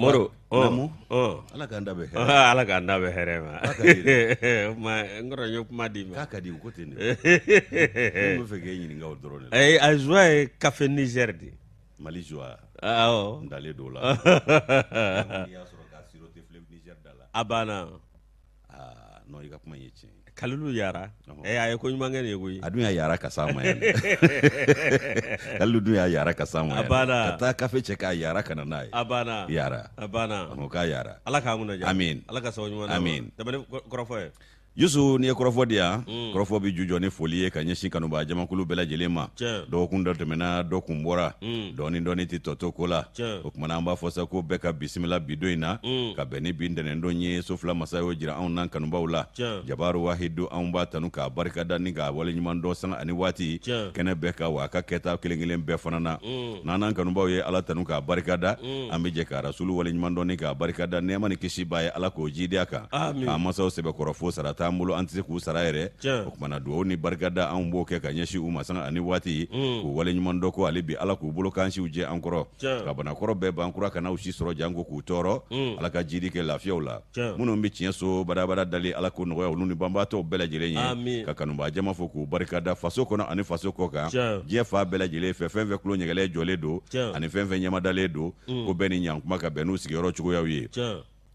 moro oh, oh. ala k'an da bɛ hɛrɛ ah, ala k'an da bɛ hɛrɛ ma ma n kɔrɔ n ye kuma d'i eh, e ma ah, oh. k'a ka di ko ten de n bɛ fɛ k'e ɲininka o dɔrɔn de la ayi a zuwa ye kafe nizɛri de mali zuwa awɔ n dalen don o la a banna aa ah, non i ka kuma in ye tiɲɛ ye kalulu yara eh a ye ko ɲuman kɛ nin ye koyi a dun y'a yara ka s'a ma yan kalilu dun y'a yara ka s'a ma yan a banna ka taa kafe cɛ k'a yara ka na n'a ye a banna yara a banna k'a yara ala k'an kunnaja amin ala ka sababu ɲuman d'a ma amin dabali kɔrɔfɔ ye yusu mm. mm. n'i ye kɔrɔfɔ di ya kɔrɔfɔ bi jujɔ ni foli ye ka ɲɛsin kanuba jamakulu bɛɛ ma dɔgɔkun dɔ tɛmɛna dɔ kun bɔra dɔɔni dɔɔni tɛ tɔ to ko la o kumana an b'a fɔ sa ko bɛɛ ka bisimila bidon na mm. ka bɛn ni bi ntɛnɛndon ye sofila masa y'o jira anw nan kanubaw la jabaru wahidu anw b'a tanu k'a barikada ni k'a waleɲuman dɔ sanga ani waati kɛnɛ bɛɛ ka wa a ka kɛta kelen kelen bɛɛ fana na n'an n'an kanubaw ye ala tanu k'a barikada an be jɛ ka rasulu waleɲuman dɔ ni k'a barikada nɛɛma ni kisi b'a ye ala k'o jidiya kan k'an masaw sɛbɛkɔrɔ sarata t'an bolo an tɛ se k'u sara yɛrɛ o tumana dugawu ni barika da anw b'o kɛ ka ɲɛsin u ma sanga ani waati mm. k'u waleɲuman dɔ ko ale bi ala k'u bolo kansiw jɛ an kɔrɔ ka banakɔrɔ bɛɛ ban kura kan'aw si sɔrɔ jan ko k'u tɔɔrɔ mm. ala ka jidi kɛ lafiyaw la minnu bɛ tiɲɛ so badabada dali ala ko nɔgɔya olu ni banbaatɔw bɛɛ lajɛlen ye ka kanubaa jama fo k'u barika da faso kɔnɔ ani faso kɔ kan diɲɛ fa bɛɛ lajɛlen fɛ fɛn fɛn tulo ɲɛgɛlɛn jɔlen don ani fɛn fɛn ɲɛmadalen don mm. ko bɛɛ ni ɲankuma ka bɛn n'u sigiyɔrɔ cogoyaw ye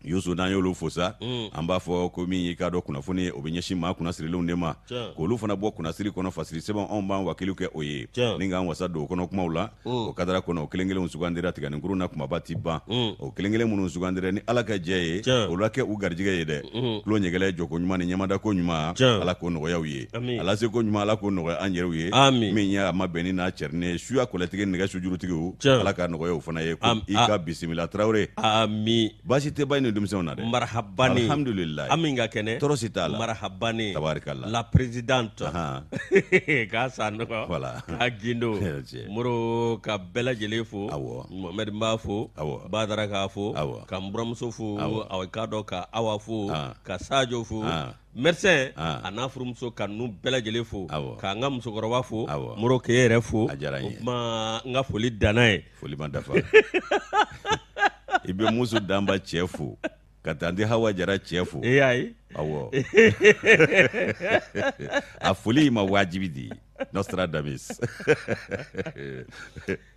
yusu n'an y'olu fosa mm. an b'a fɔ ko min y'i ka dɔ kunnafoni o be ɲɛsi ma kunnasirilenw de ma k'olu fana bɔ kunnasiri kɔnɔ fasiri sɛbɛn anw b'an wakiliw kɛ o ye ni k'an wasa don o kɔnɔ kumaw la mm. o kadara kɔnɔ o kelen kelenw sugandira tigɛnikurun na kumaba ti ban mm. o kelen kelen minnu sugandira ni ala ka jɛ ye o la kɛ u garijigɛ ye dɛ mm. tulo ɲɛgɛlɛ jɔko ɲuman ni ɲɛmadako ɲuman ala k'o nɔgɔyaw ye a laseko ɲuman ala k'o nɔgɔya an yɛrɛw ye min y'a ma bɛn n'a cɛrini ye suya kɔlɛtigi nɛgɛ sujurutigiw ala ka nɔgɔyaw fana ye i ka bisimila tarawure basi tɛ ba ni denmisɛnw na dɛ marahabani alhamdulilayi an min ka kɛnɛ tɔɔrɔ si t'a la marahabani tabarikala la présidente k'a sa nɔgɔ voilà k'a gindo moro ka bɛɛ lajɛlen fo awɔ mohamɛdi n b'a fo awɔ badara k'a fo awɔ ka n buramuso fo awɔ k'a dɔ ka awa fo ka sajo fo Merci ah. a n'a furumuso ka nu bɛɛ lajɛlen fo k'an ka musokɔrɔba fo moro k'e yɛrɛ fo o kuma n ka foli danna ye foli ma dafa i bɛ musu danba cɛ fo ka tante hawa jara cɛ fo e y'a ye awɔ a foli ma wajibi de nostradamus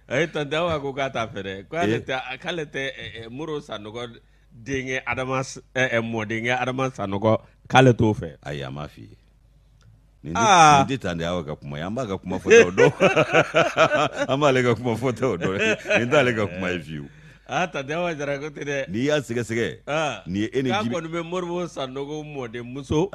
ayi tante hawa ko k'a t'a fɛ dɛ k'ale tɛ k'ale tɛ moro sanɔgɔ denkɛ adama mɔdenkɛ adama sanɔgɔ k'ale t'o fɛ ayi a m'a f'i ye nin tɛ tan de aw ka kuma ye an b'a ka kuma fɔtaw dɔn an b'ale ka kuma fɔtaw dɔn nin t'ale ka kuma ye fiyewu a tatiɲama jara ko tɛ dɛ n'i y'a sɛgɛsɛgɛ nin ye e ni ah, jibi k'a kɔni bɛ moribo sanogo mɔdenmuso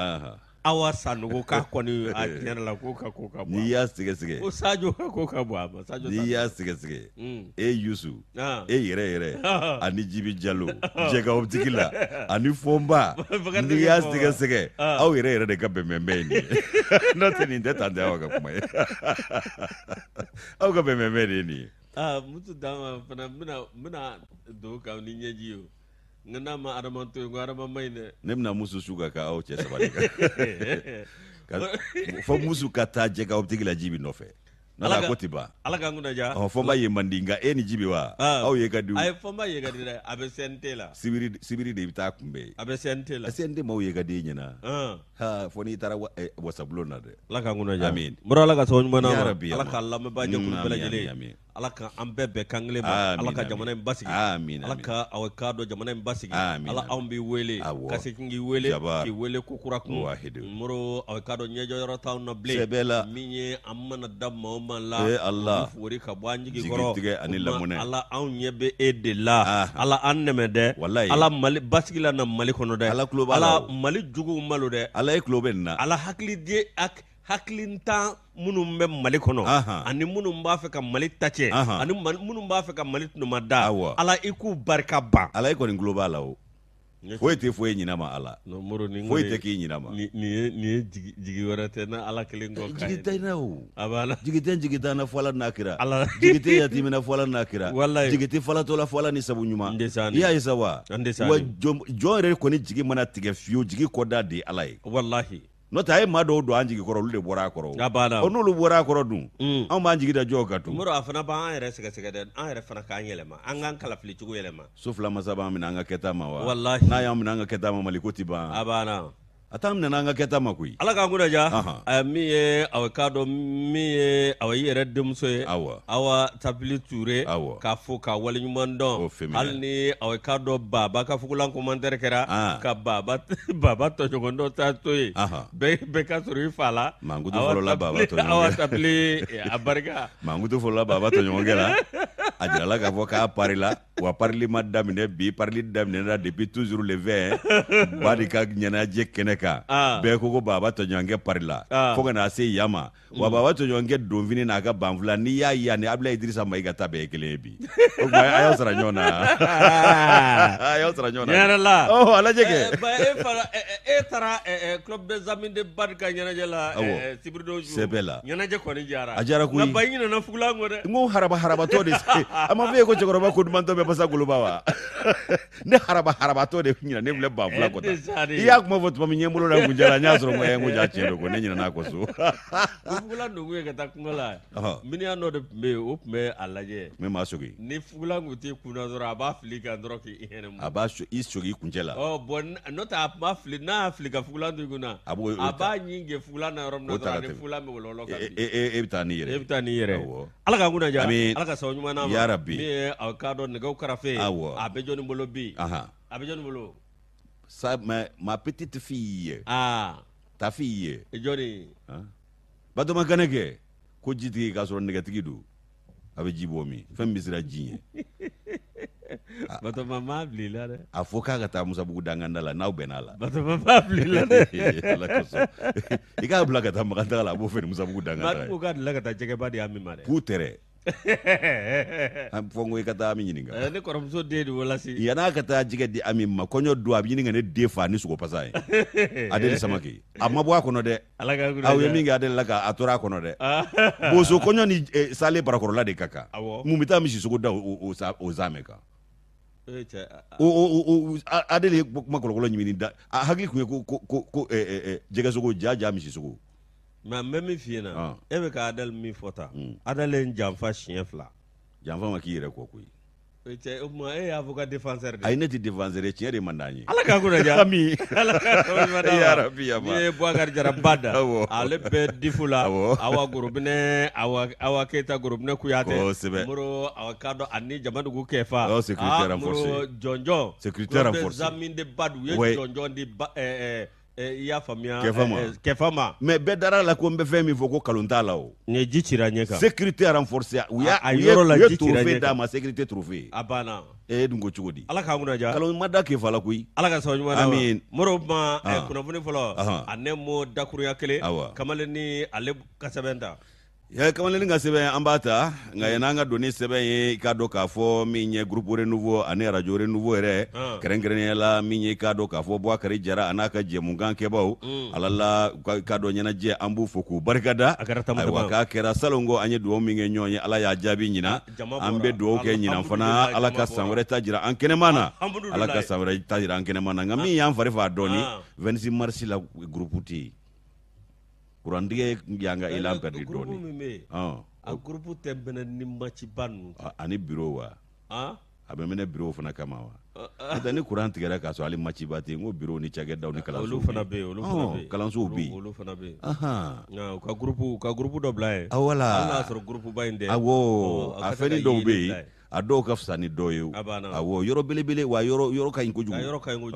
awa sanogo k'a kɔni a tiɲɛ la ko ka ko ka bɔ n'i y'a sɛgɛsɛgɛ ko sajo ka ko ka bɔ a ma sajo n'i y'a sɛgɛsɛgɛ e mm. yusu e yɛrɛ yɛrɛ ani jibi jalo jɛgaw la ani fɔnba n'i y'a sɛgɛsɛgɛ aw yɛrɛ yɛrɛ de ka bɛnbɛnbɛn ye nin ye n'o tɛ nin tɛ tantiɲama ka kuma ye aw ka bɛnbɛnbɛn de ye nin ye Ah, mutu dama fana bena bena do ka ni nyaji yo ngana ma arama to yen ko adama ma ɲi dɛ ne bena musu su ka ka che cɛ sabali kan fɔ musu ka ta je ka optiki la ji bi na la ko ti ala ka nguna ja oh, fo fɔnba ye mandinga di nka e ni ji wa aw ah. ye ka di a ye fɔnba ye ka di dɛ a bɛ la sibiri sibiri de bɛ taa kunbɛn a bɛ cnt la cnt maaw ye ka di e ɲɛna ha fo n'i taara wasabulon na dɛ ala nguna ja amin mura ala ka sababu ɲuman d'an ma ala k'a lamɛnbaa jɛkulu bɛɛ lajɛlen amin ala ka an bɛɛ bɛn kan kelen ma ala ka jamana in basigi ala ka aw k'a dɔn jamana in basigi ala anw b'i wele ka se k'i wele k'i wele ko kura kun moro aw k'a dɔ ɲɛjɔyɔrɔ t'anw na bilen min ye an mana da maa o maa la ee ala fori ka bɔ an jigi kɔrɔ tigɛ ani lamɔnɛ ala anw ɲɛ bɛ e de la ala an nɛmɛ dɛ ala mali basigi la na mali kɔnɔ dɛ ala tulo b'a la mali juguw malo dɛ ala e tulo bɛ nin na ala hakili di hakilintan minnu bɛ mali kɔnɔ ani minnu b'a fɛ ka mali ta cɛ ani minnu b'a fɛ ka mali tunuma da ala i k'u barika ban ala i kɔni tulo b'a la o foyi tɛ foyi ɲin'a ma ala foyi tɛ k'i ɲin'a ma nin ye nin ye jigi jigi wɛrɛ tɛ na ala kelen kɔ ka jigi tɛ na o a bɛ ala jigi tɛ jigi tɛ na fɔ n'a kira ala jigi tɛ yatimi na n'a kira walayi jigi tɛ falatɔ la ni sabu ɲuman n tɛ s'ani i y'a ye sa wa n tɛ s'ani wa jɔn yɛrɛ kɔni jigi mana tigɛ fiyewu jigi kɔ de ye ala ye walahi n'o tɛ a ye maa dɔw don an jigi kɔrɔ olu de bɔra a kɔrɔ o o n'olu bɔra a kɔrɔ dun anw b'an jigi da jɔw kan tun a fana b'an yɛrɛ sɛgɛsɛgɛ dɛ an yɛrɛ fana k'an yɛlɛma an k'an kalafili cogo yɛlɛma so fila masa b'an minɛ an ka kɛta ma wa walahi n'a y'an minɛ an ka kɛta ma Mali ko ti ban a banna a t'an minɛ an ka kɛta ma koyi ala k'an kunna min ye awa k'a dɔn min ye awa i yɛrɛ denmuso ye awa awa tabili ture awɔ k'a fo k'a waleɲuman dɔn hali ni awa k'a dɔn baba ka fugulan komantɛri kɛra ah. ka baba baba tɔɲɔgɔn dɔ ta to yen bɛɛ ka sɔrɔ i fa la mankutu fɔlɔla baba tɔɲɔgɔn awa tabili eh, a barika mankutu fɔlɔla baba tɔɲɔgɔn kɛ la a jirala k'a fɔ k'a pari la wa parili ma daminɛ bi parili daminɛna depuis toujours le 20 ba de ka ɲɛnajɛ kɛnɛ kan bɛɛ ko ko baba tɔɲɔgɔnkɛ pari la ah. fo ka n'a se yan ma wa mm. baba tɔɲɔgɔnkɛ donfini n'a ka banfula n'i y'a ye ani abila idirisa ma i ka ta bɛɛ ye kelen ye bi o tuma a y'aw sara ɲɔgɔn na a y'aw sara ɲɔgɔn na tiɲɛ yɛrɛ la ɔ a lajɛ kɛ e taara club des amis de bari ka ɲɛnajɛ la ah, eh, eh, sibiri don su sɛbɛ la ɲɛnajɛ kɔni jara a jara koyi nka bayi ɲinɛna fugulan kɔ dɛ n ko harabato de a m'a fɔ ye ko cɛkɔrɔba kodumantɔ bɛ pasa goloba wa ne haraba harabatɔ de ɲina ne filɛ banfula fila kɔta i y'a kuma fɔ tuma min ɲɛbolo la kun jala n y'a sɔrɔ n ko ja tiɲɛ don ko ne ɲinɛ n'a kɔ so fugula donkun ye ka taa kungo la miniyan dɔ de tun bɛ yen o tun bɛ a lajɛ min b'a sogi ni fugula kun tɛ kun na dɔrɔn a b'a fili kan dɔrɔn k'i hɛrɛ a b'a i sogi i kuncɛ la ɔ bɔn n'o tɛ a tun b'a fili n'a y'a fili ka fugula to i kun na a b'a ɲi gɛ fugula na yɔrɔ min na dɔrɔn a ni fugula bɛ wɔlɔwɔlɔ ka bin e bɛ taa n'i yɛrɛ e bɛ taa n'i yɛrɛ ala ka kunnaja ala ka sababu ɲuman d'a ma ya rabi ye a ka dɔ nɛgɛw karafe awɔ a bɛ jɔnni bolo bi aha a bɛ jɔnni bolo sa ma ma petite fille ah ta fille jɔnni batoma kanɛkɛ ko jitigi k'a sɔrɔ nɛgɛtigi don a bɛ ji bɔ min fɛn min bɛ siran ji ɲɛ batoma m'a bila i la dɛ a fɔ k'a ka taa musabugu danganda la n'aw bɛnna a la batoma m'a bila i la dɛ ala kosɔn i k'a bila ka taa makan la a b'o fɛ ni musabugu danganda ye ko k'a delila ka taa jɛgɛba di a min ma dɛ putɛrɛ an fɔ ami ɲininka. Eh, ne kɔrɔmuso den si. di ami ma kɔɲɔ don a bi ɲini ka ne den fa ni sogo pasa ye a den samake a ma bɔ a kɔnɔ dɛ aw ye min kɛ a delila k'a tora a kɔnɔ dɛ bozo kɔɲɔ ni sale barakɔrɔla de ka kan mun bɛ taa misi sogo da o zamɛ kan. a deli ye kuma kɔlɔkɔlɔ ɲimini da a hakili tun ye ko eh, eh, jɛgɛ sogo ja ja misi sogo. Mɛ an bɛ min f'i ɲɛna e bɛ ka Adali min fɔ tan Adali ye n janfa siɲɛ fila janfa ma k'i yɛrɛ kɔ koyi e cɛ o tuma e y'a fɔ ka défenseur de ayi ne tɛ défenseur ye tiɲɛ de man di ye Ala k'an kunadiya ami Ala ka sabali ɲuman d'an ma n'i ye Bukari Jara ba dan awɔ ale bɛ difo la Awa Gorobinɛ Awa Awa Keyita Gorobinɛ Kuyatɛ kɔɔsɛbɛ Modibo Awakado ani Jamadugu Kɛfa o sécurité renforcée aa Modibo jɔnjɔn sécurité renforcée l'un des de Badu u ye jɔnjɔn di ba ɛɛ Eh, i y'a faamuya kɛfama eh, mɛ bɛɛ dara la ko n bɛ fɛn min fɔ ko kalon t'a la o ye ji cira ɲɛ kan sécurité renforcé u y'a a yɔrɔ la ji cira ɲɛ d'a ma sécurité trophée a banna e dun ko cogo di ala k'an kunnaja kalon ma da fala la koyi ala ka sababu ɲuman ami moro ma eh, ah. kunnafoni fɔlɔ a nɛmo dakuruya kelen kamalen ni ale ka sɛbɛn ta ya kamaleni ka sɛbɛn an b'a ta nka yɛn an ka doni sɛbɛn ye i k'a dɔn k'a fɔ min ye groupe renouveau ani radio renouveau yɛrɛ kɛrɛnkɛrɛnnenya la min ye i k'a dɔn k'a fɔ Bouakari Jara a n'a ka jɛmukan kɛbaw ala la i k'a dɔn ɲɛnajɛ an b'u fo mm. k'u barikada ayiwa k'a kɛra salonko an ye duwawu min kɛ ɲɔgɔn ye ala y'a jaabi ɲina an bɛ duwawu kɛ ɲina fana ala ka san wɛrɛ ta jira an kɛnɛma na ala ka san wɛrɛ ta jira an kɛnɛma na nka min ah. y'an fari faa dɔɔni 26 ah. mars la groupe tɛ yen kurandege yanga i labɛridi dɔɔni a gurupu tɛmɛna ni maciba ninnu ani biro wa a bɛ mɛnɛ biro fana kama wa n'o ni kuran tigɛra k'a sɔrɔ hali maciba tɛ yen n ko biro ni cakɛdaw ni kalansow olu yen ka gurupu dɔ bila yen wala a fɛnnin dɔw bɛ yen a dɔw ka fisa ni dɔ ye awɔ yɔrɔ belebele wa yɔrɔ yɔrɔ ka ɲi kojugu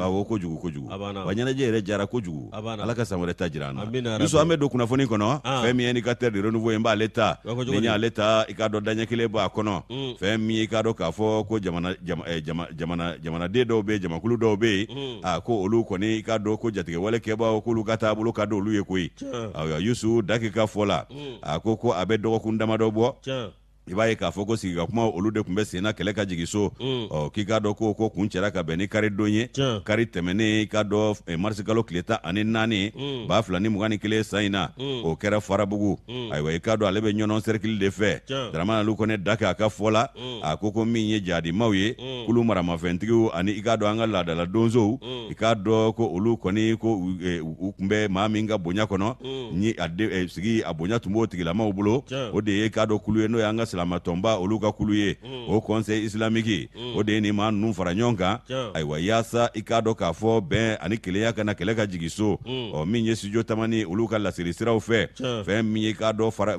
awɔ kojugu kojugu wa ɲɛnajɛ yɛrɛ jara kojugu ala ka san wɛrɛ ta jira an na dusu an bɛ don kunnafoni kɔnɔ ah. fɛn min ye indicateur de renouveau ye n b'ale ta ni n y'ale ta i k'a dɔn daɲɛ kelen b'a kɔnɔ mm. fɛn min i k'a dɔn k'a fɔ ko jamana eh, jamana jamanaden dɔw bɛ yen jamakulu dɔw bɛ yen mm. a ah, ko olu kɔni i k'a dɔn ko jatigɛwale kɛbaaw k'olu ka taabolo ka di olu ye koyi awɔ yusu daki ka fɔ la mm. a ah, ko ko a bɛ dɔgɔkun damadɔ bɔ i mm. oh, eh, mm. b'a ye k'a fɔ ko sigika kuma olu de tun bɛ senna kɛlɛ ka jigin so ɔ k'i k'a dɔn ko ko kun cɛra ka bɛn ni karidon ye kari tɛmɛnen i k'a dɔn marisikalo tile tan ani naani b'a fila ni mugan kelen san in na o kɛra farabugu ayiwa i k'a dɔn ale bɛ ɲɔnɔn sɛrikili de fɛ darama kɔnɛ da kɛ a ka fɔ la a ko ko min ye jaadimaw ye kulu maramafɛntigiw ani i k'a dɔn an ka laadala donsow i k'a dɔn ko olu kɔni ko u tun e, bɛ maa min ka bonya kɔnɔ mm. ni e, sigi a bonya tun b'o tigilamaw bolo o de ye i k'a dɔn kulu ye n'o y'an ka silamatɔnba olu ka kulu ye mm. o conseil islamiki mm. o de ye nin fara ɲɔgɔn kan ayiwa yaasa i k'a dɔn k'a fɔ bɛn ani keleya kana kɛlɛ ka jigin so mm. ɔ min ye studio tamani olu ka laseli siraw fɛ fɛn min ye i k'a dɔn fara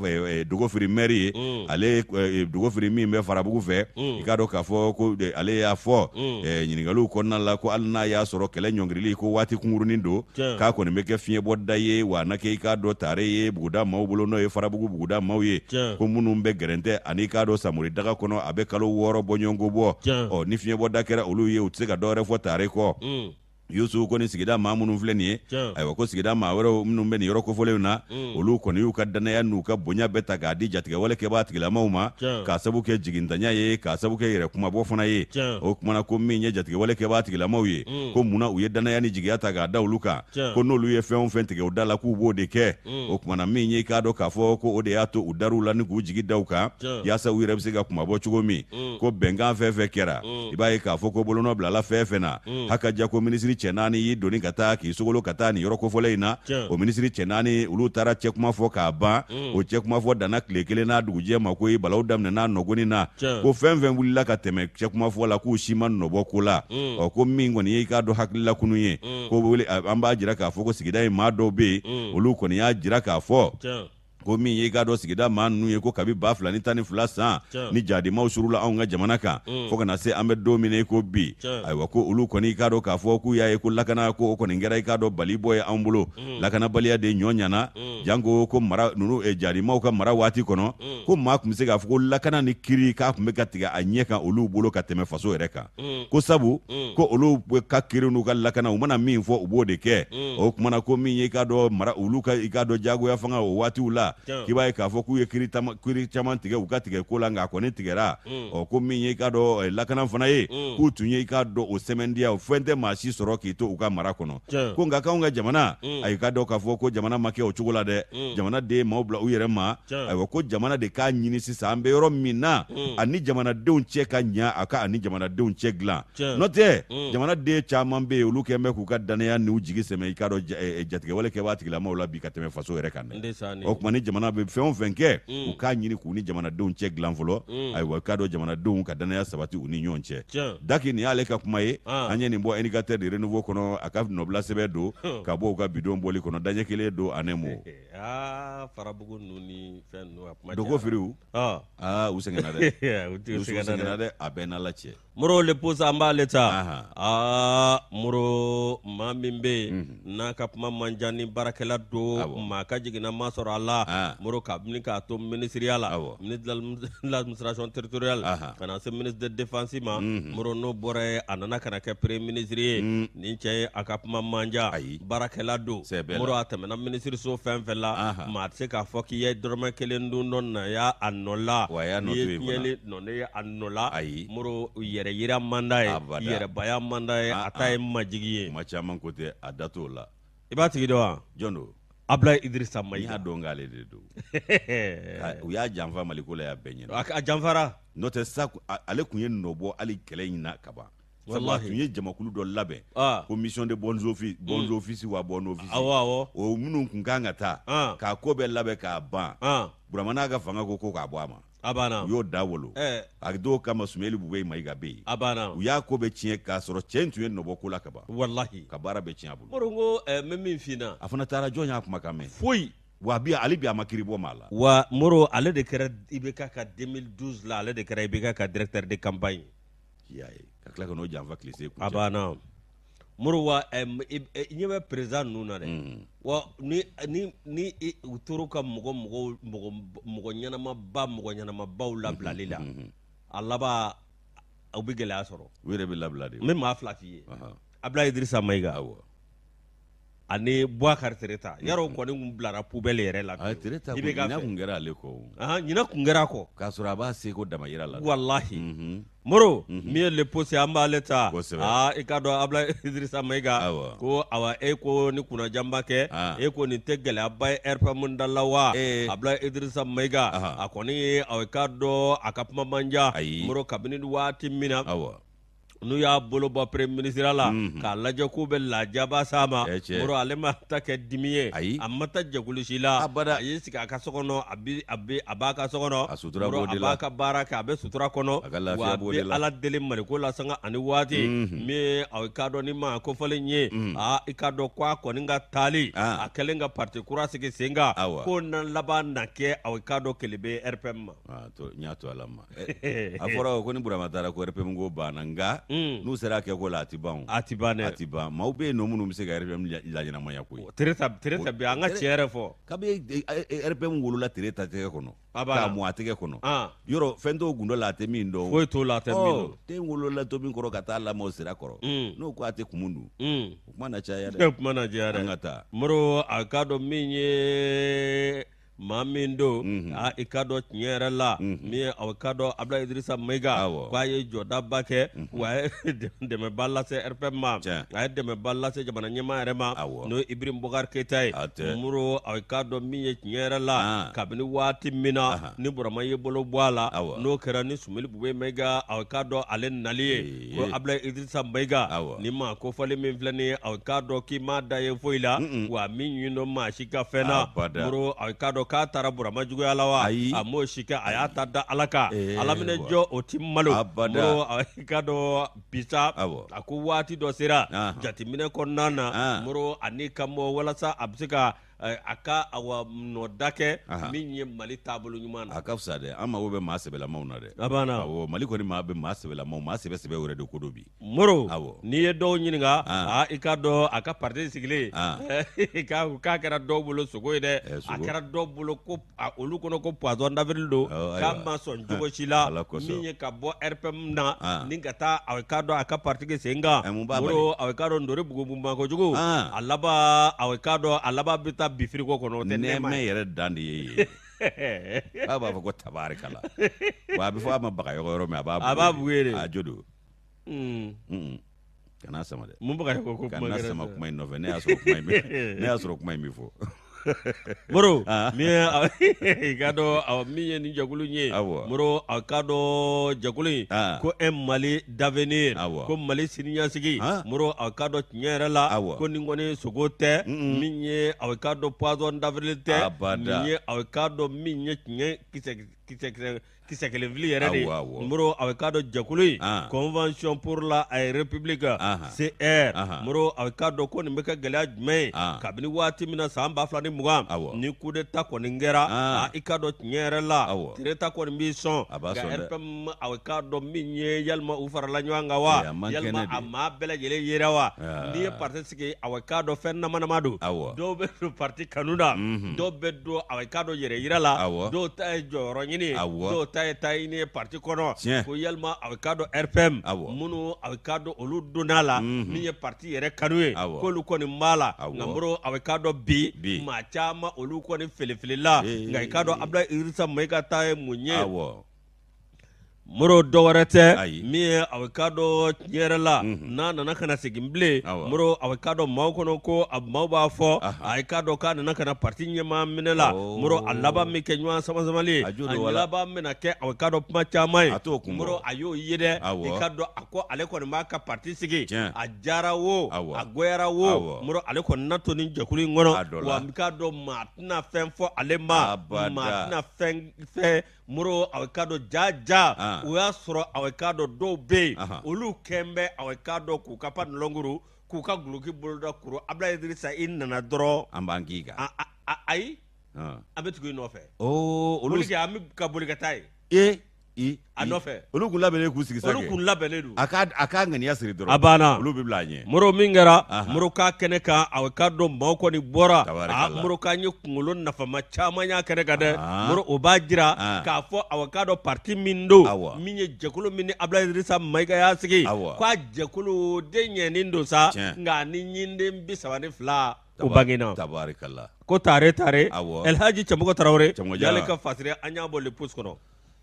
firi mɛri ye ale dogofiri min bɛ farabugu fɛ i k'a dɔn k'a fɔ ko ale y'a fɔ ɲininkaliw kɔnɔna la ko hali n'a y'a sɔrɔ kɛlɛ ɲɔngirili ko waati kunkurunin don k'a kɔni bɛ kɛ fiɲɛbɔda ye wa a na kɛ i k'a tare ye buguda maaw bolo n'o ye farabugu buguda maaw ye ko minnu bɛ gɛrɛntɛ ani k'a dɔ samuri daga kɔnɔ a bɛ kalo wɔɔrɔ bɔ ɲɔgɔn ko bɔ ɔ ni fiɲɛ bɔ da kɛra olu ye u tɛ se ka dɔwɛrɛ fɔ tare kɔ mm. yusu ko ni sigida maa minnu filɛ nin ye ayiwa ko sigida maa wɛrɛw minnu bɛ nin yɔrɔ kofolenw mm. na olu kɔni y'u ka danaya n'u ka bonya bɛɛ ta k'a di jatigɛwale kɛbaa tigilamaw ma k'a sabu kɛ jigintanya ye k'a sabu kɛ yɛrɛ kumabɔ fana ye o kumana mm. ko min ye jatigɛwale kɛbaa tigilamaw ye ko munna u ye danaya ni jigiya ta k'a da olu kan ko n'olu ye fɛn o fɛn tigɛ u da la k'u b'o de kɛ mm. o kumana min ye k'a dɔn k'a fɔ ko o de y'a to u dar'u la ni k'u jigi da u kan yaasa u yɛrɛ bɛ se ka kumabɔ cogo min ko bɛnkan fɛn fɛn kɛra i b'a ye k'a fɔ ko bolonɔ bilala fɛn fɛn na hakaja ko minisiri cɛ naani y'i doni ka taa k'i sogolo ka taa nin yɔrɔ kofɔlɛ in na o minisiri cɛ naani olu taara cɛ kuma fɔ k'a ban o cɛ kuma fɔ danna tile kelen n'a dugujɛ ma ko i balaw na nɔgoni na ko fɛn fɛn wulila ka tɛmɛ cɛ kuma fɔ la k'u si ma nɔbɔ ko la ɔ ko min kɔni ye i k'a dɔn hakililakunu ye ko an b'a jira k'a fɔ ko sigida in maa dɔw mm. bɛ yen olu kɔni y'a jira k'a fɔ ko min ye i k'a dɔ sigida maa nunu ye ko kabi baa fila ni tan ni fila san ni jadimaw surula anw ka jamana kan mm. fɔɔ kana se an bɛ don min na i ko bi ayiwa ko olu kɔni i k'a dɔ k'a fɔ k'u y'a ye ko lakana ko o kɔni kɛra i k'a dɔ bali bɔ ye anw bolo mm. lakanabaliya de ɲɔ ɲana mm. janko ko mara nunu eh, jadimaw ka mara waati kɔnɔ ko maa tun be se k'a fɔ ko lakana ni kiri k'a tun be ka tigɛ a ɲɛ kan olu bolo ka tɛmɛ faso yɛrɛ kan ko sabu ko olu ka kiri n'u ka lakana u mana min fɔ u b'o de kɛ o kumana ko min ye i k'a dɔ mara olu ka i k'a dɔ jagoya fanga o waatiw la k'i b'a mm. eh, ye mm. k'a fɔ k'u ye kiri caman tigɛ u ka tigɛ ko la nka a kɔni tigɛra ɔ ko min ye i k'a dɔn lakana fana ye k'u tun ye i k'a dɔn o sɛmɛndiya o fɛn tɛ maa si sɔrɔ k'i to u ka mara kɔnɔ ko nka k'anw ka jamana a y'i ka dɔn k'a fɔ ko jamana ma kɛ o cogo la dɛ mm. jamana de ye maaw bila u yɛrɛ ma ayiwa ko jamana de k'a ɲini sisan an bɛ yɔrɔ min na ani jamanadenw cɛ ka ɲa a ka ani jamanadenw cɛ dilan n'o tɛ jamanaden caman bɛ yen olu kɛlen bɛ k'u ka danaya n'u jigi sɛmɛ i k'a dɔn eh, eh, jatigɛwale kɛ b'a tigilamaw la bi ka tɛmɛ faso yɛrɛ kan dɛ o tuma ni jamana be fɛn o fɛn kɛ mm. u k'a ɲini k'u ni jamanadenw cɛ dilan fɔlɔ mm. ayiwa k'a dɔ jamanadenw ka dannaya sabati u ni ɲɔgɔn cɛ daki nin y'ale ka kuma ye ah. an ye nin bɔ indicateurs de renouveau kɔnɔ a ka nɔbila sɛbɛn don ka bɔ u ka bidon bɔli kɔnɔ daɲɛ kelen don anɛmo dogo firiw aa u sɛgɛnna dɛ u sɛgɛnna dɛ a bɛɛ n'ala cɛ moro le posa an b'ale ta aa moro maa min bɛ yen n'a ka kuma man ja ni baarakɛla don maa ka jiginna ma sɔrɔ a la Moro ka kabini k'a to minisiriya la ministre de l'administration territoriale ka na se ministre de défense ma mhm. Moro n'o bɔra ye a nana ka na kɛ premier ministre ye mhm. nin cɛ ye a ka kuma man ja baarakɛla don Moro a tɛmɛna minisiriso fɛn fɛn la maa tɛ se k'a fɔ k'i ye dɔrɔmɛ kelen dun dɔ ya a nɔ la n'i ye tiɲɛli nɔ ye a nɔ la Moro yɛrɛ yira man d'a ye yɛrɛbaya man d'a ye a ah, ta ah. ye majigi ye maa caman ko tɛ a da t'o la i b'a tigi dɔn wa jɔn don abla idrisa ma y'a dɔn k'ale de don u y'a janfa maliko la y'a bɛɛ ɲɛna a janfara n'o tɛ sa ale tun ye nɔbɔ hali kɛlɛ in na ka ban sabula tun ye jamakulu dɔ labɛn ko mission de bons office wa bon office awɔ o minnu tun kan ka taa k'a ko bɛɛ labɛn k'a ban buramana ka fanga ko ko k'a bɔ a ma a banna u y'o da wolo eh. a dɔw kama sumayɛli bube mayiga be yen a banna u y'a ko bɛ tiɲɛ k'a sɔrɔ cɛɛ in tun ye nɔbɔ ko la ka ban walahi ka baara bɛ tiɲɛ a bolo moro ko eh, mɛ min fina a fana taara jɔn y'a kuma ka mɛn foyi wa bi ale bi a ma kiribɔ ma la wa moro ale de kɛra ibk ka 2012 la ale de kɛra ibk ka directɛr de campagne y'a ye ka tila ka n'o janfa kilise kun a banna murwa ɲɛ bɛ perezan nunu na dɛ wa ni ni ni u toro ka mɔgɔ mɔgɔ mɔgɔ mɔgɔ ɲɛnamaba mɔgɔ ɲɛnamabaw labilali la mm-hmm. Mm-hmm. a laban aw bɛ gɛlɛya sɔrɔ u yɛrɛ bɛ labila de n bɛ maa fila f'i ye abila idirisa mayiga awɔ ani Bouakar Tereta yarɔ n mm. kɔni kun bilara poubelle yɛrɛ la a Tereta kun ɲina kun kɛra ale kɔ ahan ɲina kun kɛra kɔ k'a sɔrɔ a b'a seko damayira la walahi Moro min ye le poste an b'ale ta i k'a dɔn Abla Idrissa Maiga ko awa e ko ni kunnajan b'a kɛ e ko nin tɛ gɛlɛyaba ye RFM da la wa e. Abla Idrissa Maiga a kɔni ye awa i k'a dɔn a ka kuma man Moro kabini waati min na n'u y'a bolo bɔ premier ministre la k'a lajɛ k'u bɛ lajaba s'a ma moro ale ma ta kɛ dimi ye a ma ta jɛkulu si la a ye sigi a ka so kɔnɔ a bi a bi a b'a ka so kɔnɔ a sutura b'o de la a b'a ka baara kɛ a bɛ sutura kɔnɔ wa a bɛ ala deli maliko la sanga ani waati min ye i k'a dɔn ni ma kofɔlen ye aa i k'a dɔn k'a kɔni ka taali a kɛlen ka parti kura sigi sen kan k'o na laban na kɛ i k'a dɔn kele bɛ rpm ma ma a fɔra ko ni burama taara ko rpm ko banna nka Mm. n'u sera kɛ ko la a ti ban a ti ban dɛ a ti ban maaw bɛ yen nɔ minnu bɛ se ka RPM laɲɛnamaya koyi Tereta Tereta bi an ka tiɲɛ yɛrɛ fɔ kabi RPM wolola Tereta tɛgɛ kɔnɔ k'a mɔ a ah. tɛgɛ kɔnɔ yɔrɔ fɛn t'o gundo la a tɛ min dɔn foyi t'o la a tɛ min dɔn den wolola tomin kɔrɔ ka taa lamɔ sira kɔrɔ mm. n'o ko a tɛ kumun dun mm. o kuma na caya dɛ o kuma na caya dɛ an ka taa Modibo a k'a dɔn min ye maa min don mhm. a i ka dɔn tiɲɛ yɛrɛ la mhm. min ye o ka dɔn abula idirisa mayiga k'a ye jɔdaba kɛ mhm. wa a ye dɛmɛba lase rpm ma a ye dɛmɛba lase jamana ɲɛma yɛrɛ ma n'o ye ibiri bokari keyita ye muru a ka dɔn min ye tiɲɛ yɛrɛ la ah. kabini waati min na ni burama ye bolo bɔ a la n'o kɛra ni sumili bube mayiga a ka dɔn ale nali ye ee. ko abula idirisa mayiga ni ma kofɔli min filɛ nin ye a ka dɔn k'i ma da ye foyi la wa min ɲin maa si ka fɛn na muru a ka dɔn k'a tara burama juguya la wa ayi a m'o si kɛ a y'a ta da ala kan ee, ala minɛ jɔ o ti malo abada ka dɔ bisa a ko waati dɔ sera jateminɛ kɔnɔna na moro ani ka mɔ walasa a bɛ se ka a ka awa nɔda kɛ min ye mali taabolo ɲuman na a ka fisa dɛ an mago bɛ maa sɛbɛlamaw na dɛ a banna awɔ mali kɔni maa bɛ maa sɛbɛlamaw maa sɛbɛ sɛbɛ wɛrɛ de ko do bi moro awɔ n'i ye dɔw ɲininka a i ka dɔn a ka parti sigilen k'a kɛra dɔw bolo sogo ye dɛ a kɛra dɔw bolo ko olu kɔnɔ ko poisson d'avril don k'a ma sɔn cogo si la min ye ka bɔ rpm na ni ka taa a ka dɔn a ka parti sen kan moro a ka dɔn ndori bugubugumakojugu a ah. laban a ka dɔn a laban bɛ taa y'a bi firiko kɔnɔ o tɛ nɛɛma ye. yɛrɛ dan de ye ye Ba b'a fɔ ko tabarikala. Wa a bɛ fɔ a ma bagayɔgɔ yɔrɔ min a b'a A b'a bugu yen de. A jo don. Kana sama dɛ. Mun bagayɔgɔ ko kuma kɛra. Kana sama kuma in nɔfɛ ne y'a sɔrɔ kuma in bɛ ne y'a sɔrɔ kuma in bɛ fɔ. moro min ka dɔn min ye ni jɛkulu ye moro a ka dɔn jɛkulu in ah. ko ɛ mali davenir ko mali siniɲasigi ah. moro a ka dɔn tiɲɛ yɛrɛ la ko nin kɔni sogo tɛ min ye a ka dɔn poison d'avril tɛ nin ye a ka dɔn min ye tiɲɛ kisɛ kisɛ kelen fili yɛrɛ de moro a bɛ k'a dɔn jɛkulu in ah. convention pour la eh, république CR moro a bɛ k'a dɔn ko nin bɛ kɛ gɛlɛya jumɛn ye kabini waati min ah. na san ba fila ni mugan ni coup d'etat kɔni kɛra i k'a dɔn tiɲɛ yɛrɛ la tireta kɔni b'i sɔn nka RPM a bɛ k'a dɔn min ye yalima u farala ɲɔgɔn kan wa yalima a maa bɛɛ lajɛlen yera wa ah. n'i ye parti sigi a bɛ k'a dɔn fɛn namanama don dɔw bɛ don parti kanu na dɔw bɛ mhm. don a bɛ k'a dɔn yɛrɛ yira la dɔw ta ye jɔyɔrɔ ɲini ɲini dɔw ta ye ta ɲini parti kɔnɔ ko yalima a bɛ k'a dɔn rpm minnu a bɛ k'a dɔn olu donna a la min ye parti yɛrɛ kanu ye k'olu kɔni b'a la nka moro a bɛ k'a dɔn bi maa caman olu kɔni felefelela nka i k'a dɔn abudulayi irisa mayiga ta ye mun ye moro wɛrɛ tɛ min ye awokado dɔ yɛrɛ la mhm. n'a nana ka na segin bilen moro dɔ maaw kɔnɔ ko a maaw b'a fɔ a ye k'a dɔ k'a nana kana parti ɲɛma minɛ la oh. moro a laban min kɛ ɲɔgɔn samasamali ye a laban bɛna kɛ dɔ kuma caman ye moro a y'o ye dɛ i ka dɔn a ko ale kɔni b'a ka parti sigi a jara wo a goyara wo moro ale kɔni na to nin jɛkulu in kɔnɔ wa n k'a dɔn maa tɛna fɛn fɔ ale ma maa tɛna fɛn fɛn muro a k'a jaja o y'a sɔrɔ a bɛ k'a dɔn dɔw bɛ yen olu kɛn bɛ a bɛ k'a dɔn k'u ka panilɔnkoro k'u ka guloki boloda kuru abula i nana dɔrɔn an b'an k'i kan ayi an bɛ tugu i nɔfɛ olu an bɛ ka boli ka taa yen a nɔfɛ olu kun labɛnnen k'u sigi sa olu kun labɛnnen don a k'a a k'a ŋaniya siri dɔrɔn a banna olu bɛ bila a ɲɛ moro min kɛra moro k'a kɛnɛ kan a k'a dɔn maaw kɔni bɔra a moro ka ye kunkolo nafama caman y'a kɛnɛ kan dɛ moro o b'a jira k'a fɔ a k'a dɔn parti min don min ye jɛkulu min ni Abdoulaye Idrissa Mayiga y'a sigi k'a jɛkulu de ɲɛnen don sa nka ni ɲinden bi saba ni fila o bangena tabarikala ko tare tare elhaji cɛmɔgɔ tarawele yali ka fasire an y'a bɔ le pouce kɔnɔ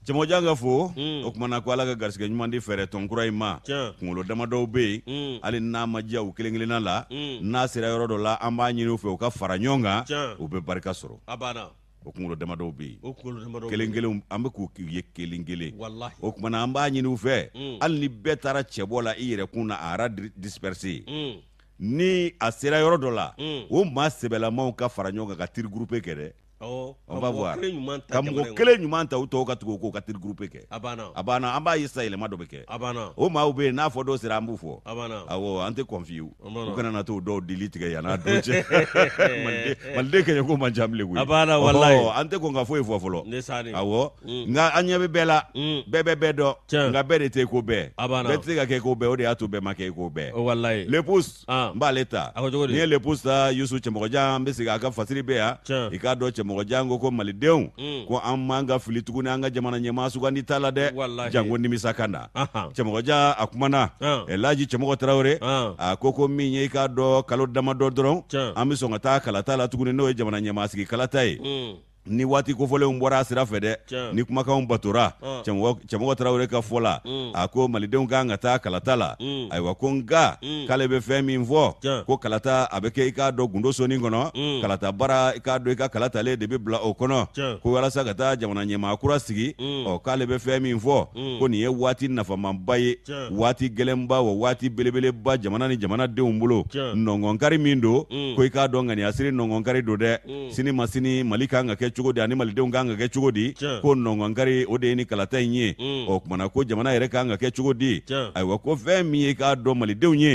jamajan ka fo hmm. o kumana ko ala ka garisigɛ ɲuman di fɛɛrɛ tɔn kura i ma kungolo damadɔw be yen hmm. hali n'a ma jiya u kelen kelenna la hmm. n'a sera yɔrɔ dɔ la an b'a ɲini u fɛ u ka fara ɲɔgɔn kan u be barika sɔrɔ o kungolo damadɔw be yen kelen an be k'u ye kelen kelen o kumana an b'a ɲini u fɛ hali ni bɛɛ taara cɛbɔ la i yɛrɛ kun na a ara disperse ni a sera yɔrɔ dɔ la o maa sɛbɛlamaw ka fara ɲɔgɔn kan ka tiri gurupe kɛ dɛ Oh, on va voir ka mɔgɔ kelen ɲuman ta u tɔw ka tugu o kɔ ka tiri gurupe kɛ a banna an b'a ye sisan yɛlɛma dɔ bɛ kɛ o maaw bɛ yen n'a fɔ dɔw sera an b'u fɔ awɔ an tɛ kɔnfiyewu u kana na t'o dɔw dili tigɛ yan don cɛ maliden kɛɲɛ ko man ca bilen koyi an tɛ kɔn ka foyi fɔ fɔlɔ awɔ ah. nka an ɲɛ bɛ bɛɛ la bɛɛ bɛ bɛɛ dɔn nka bɛɛ de tɛ ko bɛɛ bɛɛ tɛ se ka kɛ ko bɛɛ o de y'a to bɛɛ ma kɛ ko bɛɛ lepus n b'ale ta n'i ye lepus ta yusu cɛmɔgɔjan n bɛ segin a ka fasiri bɛ yan i k'a dɔn mɔgɔ jango ko malidenw mm. ko an man ka fili tuguni an ka jamana ɲɛmaa sugandi t'a la dɛ jango nimisa ka na uh -huh. cɛmɔgɔja a kumana uh. laji cɛmɔgɔ tarawere a ko ko min ye i k'a dɔ kalo dama dɔ dɔrɔn an be sɔn ka taa kalata la tuguni n'o ye jamana ɲɛmasigi kalata ye mm ni waati kofɔlenw bɔra a sira fɛ dɛ ni kumakanw batora cɛmɔgɔ ah. tarawele ka fɔ la a ko malidenw kan ka taa mm. kalata la ayiwa ko nka k'ale bɛ fɛn min fɔ ko kalata a bɛ kɛ i k'a dɔn gundo soni kɔnɔ mm. kalata baara i k'a dɔn i ka kalatalen de bɛ bila o kɔnɔ ko walasa ka taa jamana ɲɛmaa kura sigi ɔ k'ale bɛ fɛn min fɔ ko nin ye waati nafamaba ye waati gɛlɛnba wa waati belebeleba jamana ni jamanadenw bolo nɔngɔnkari min don ko i k'a dɔn ŋaniyasiri nɔngɔnkari don dɛ mm. sini ma sini mali kan ka kɛ cogo di ani malidenw kan ka kɛ cogo di ko nɔngɔnkari o de ye mm. ni kalata in mm. ye o kumana ko jamana yɛrɛ kan ka kɛ cogo di ayiwa ko fɛn min ye k'a dɔn malidenw ye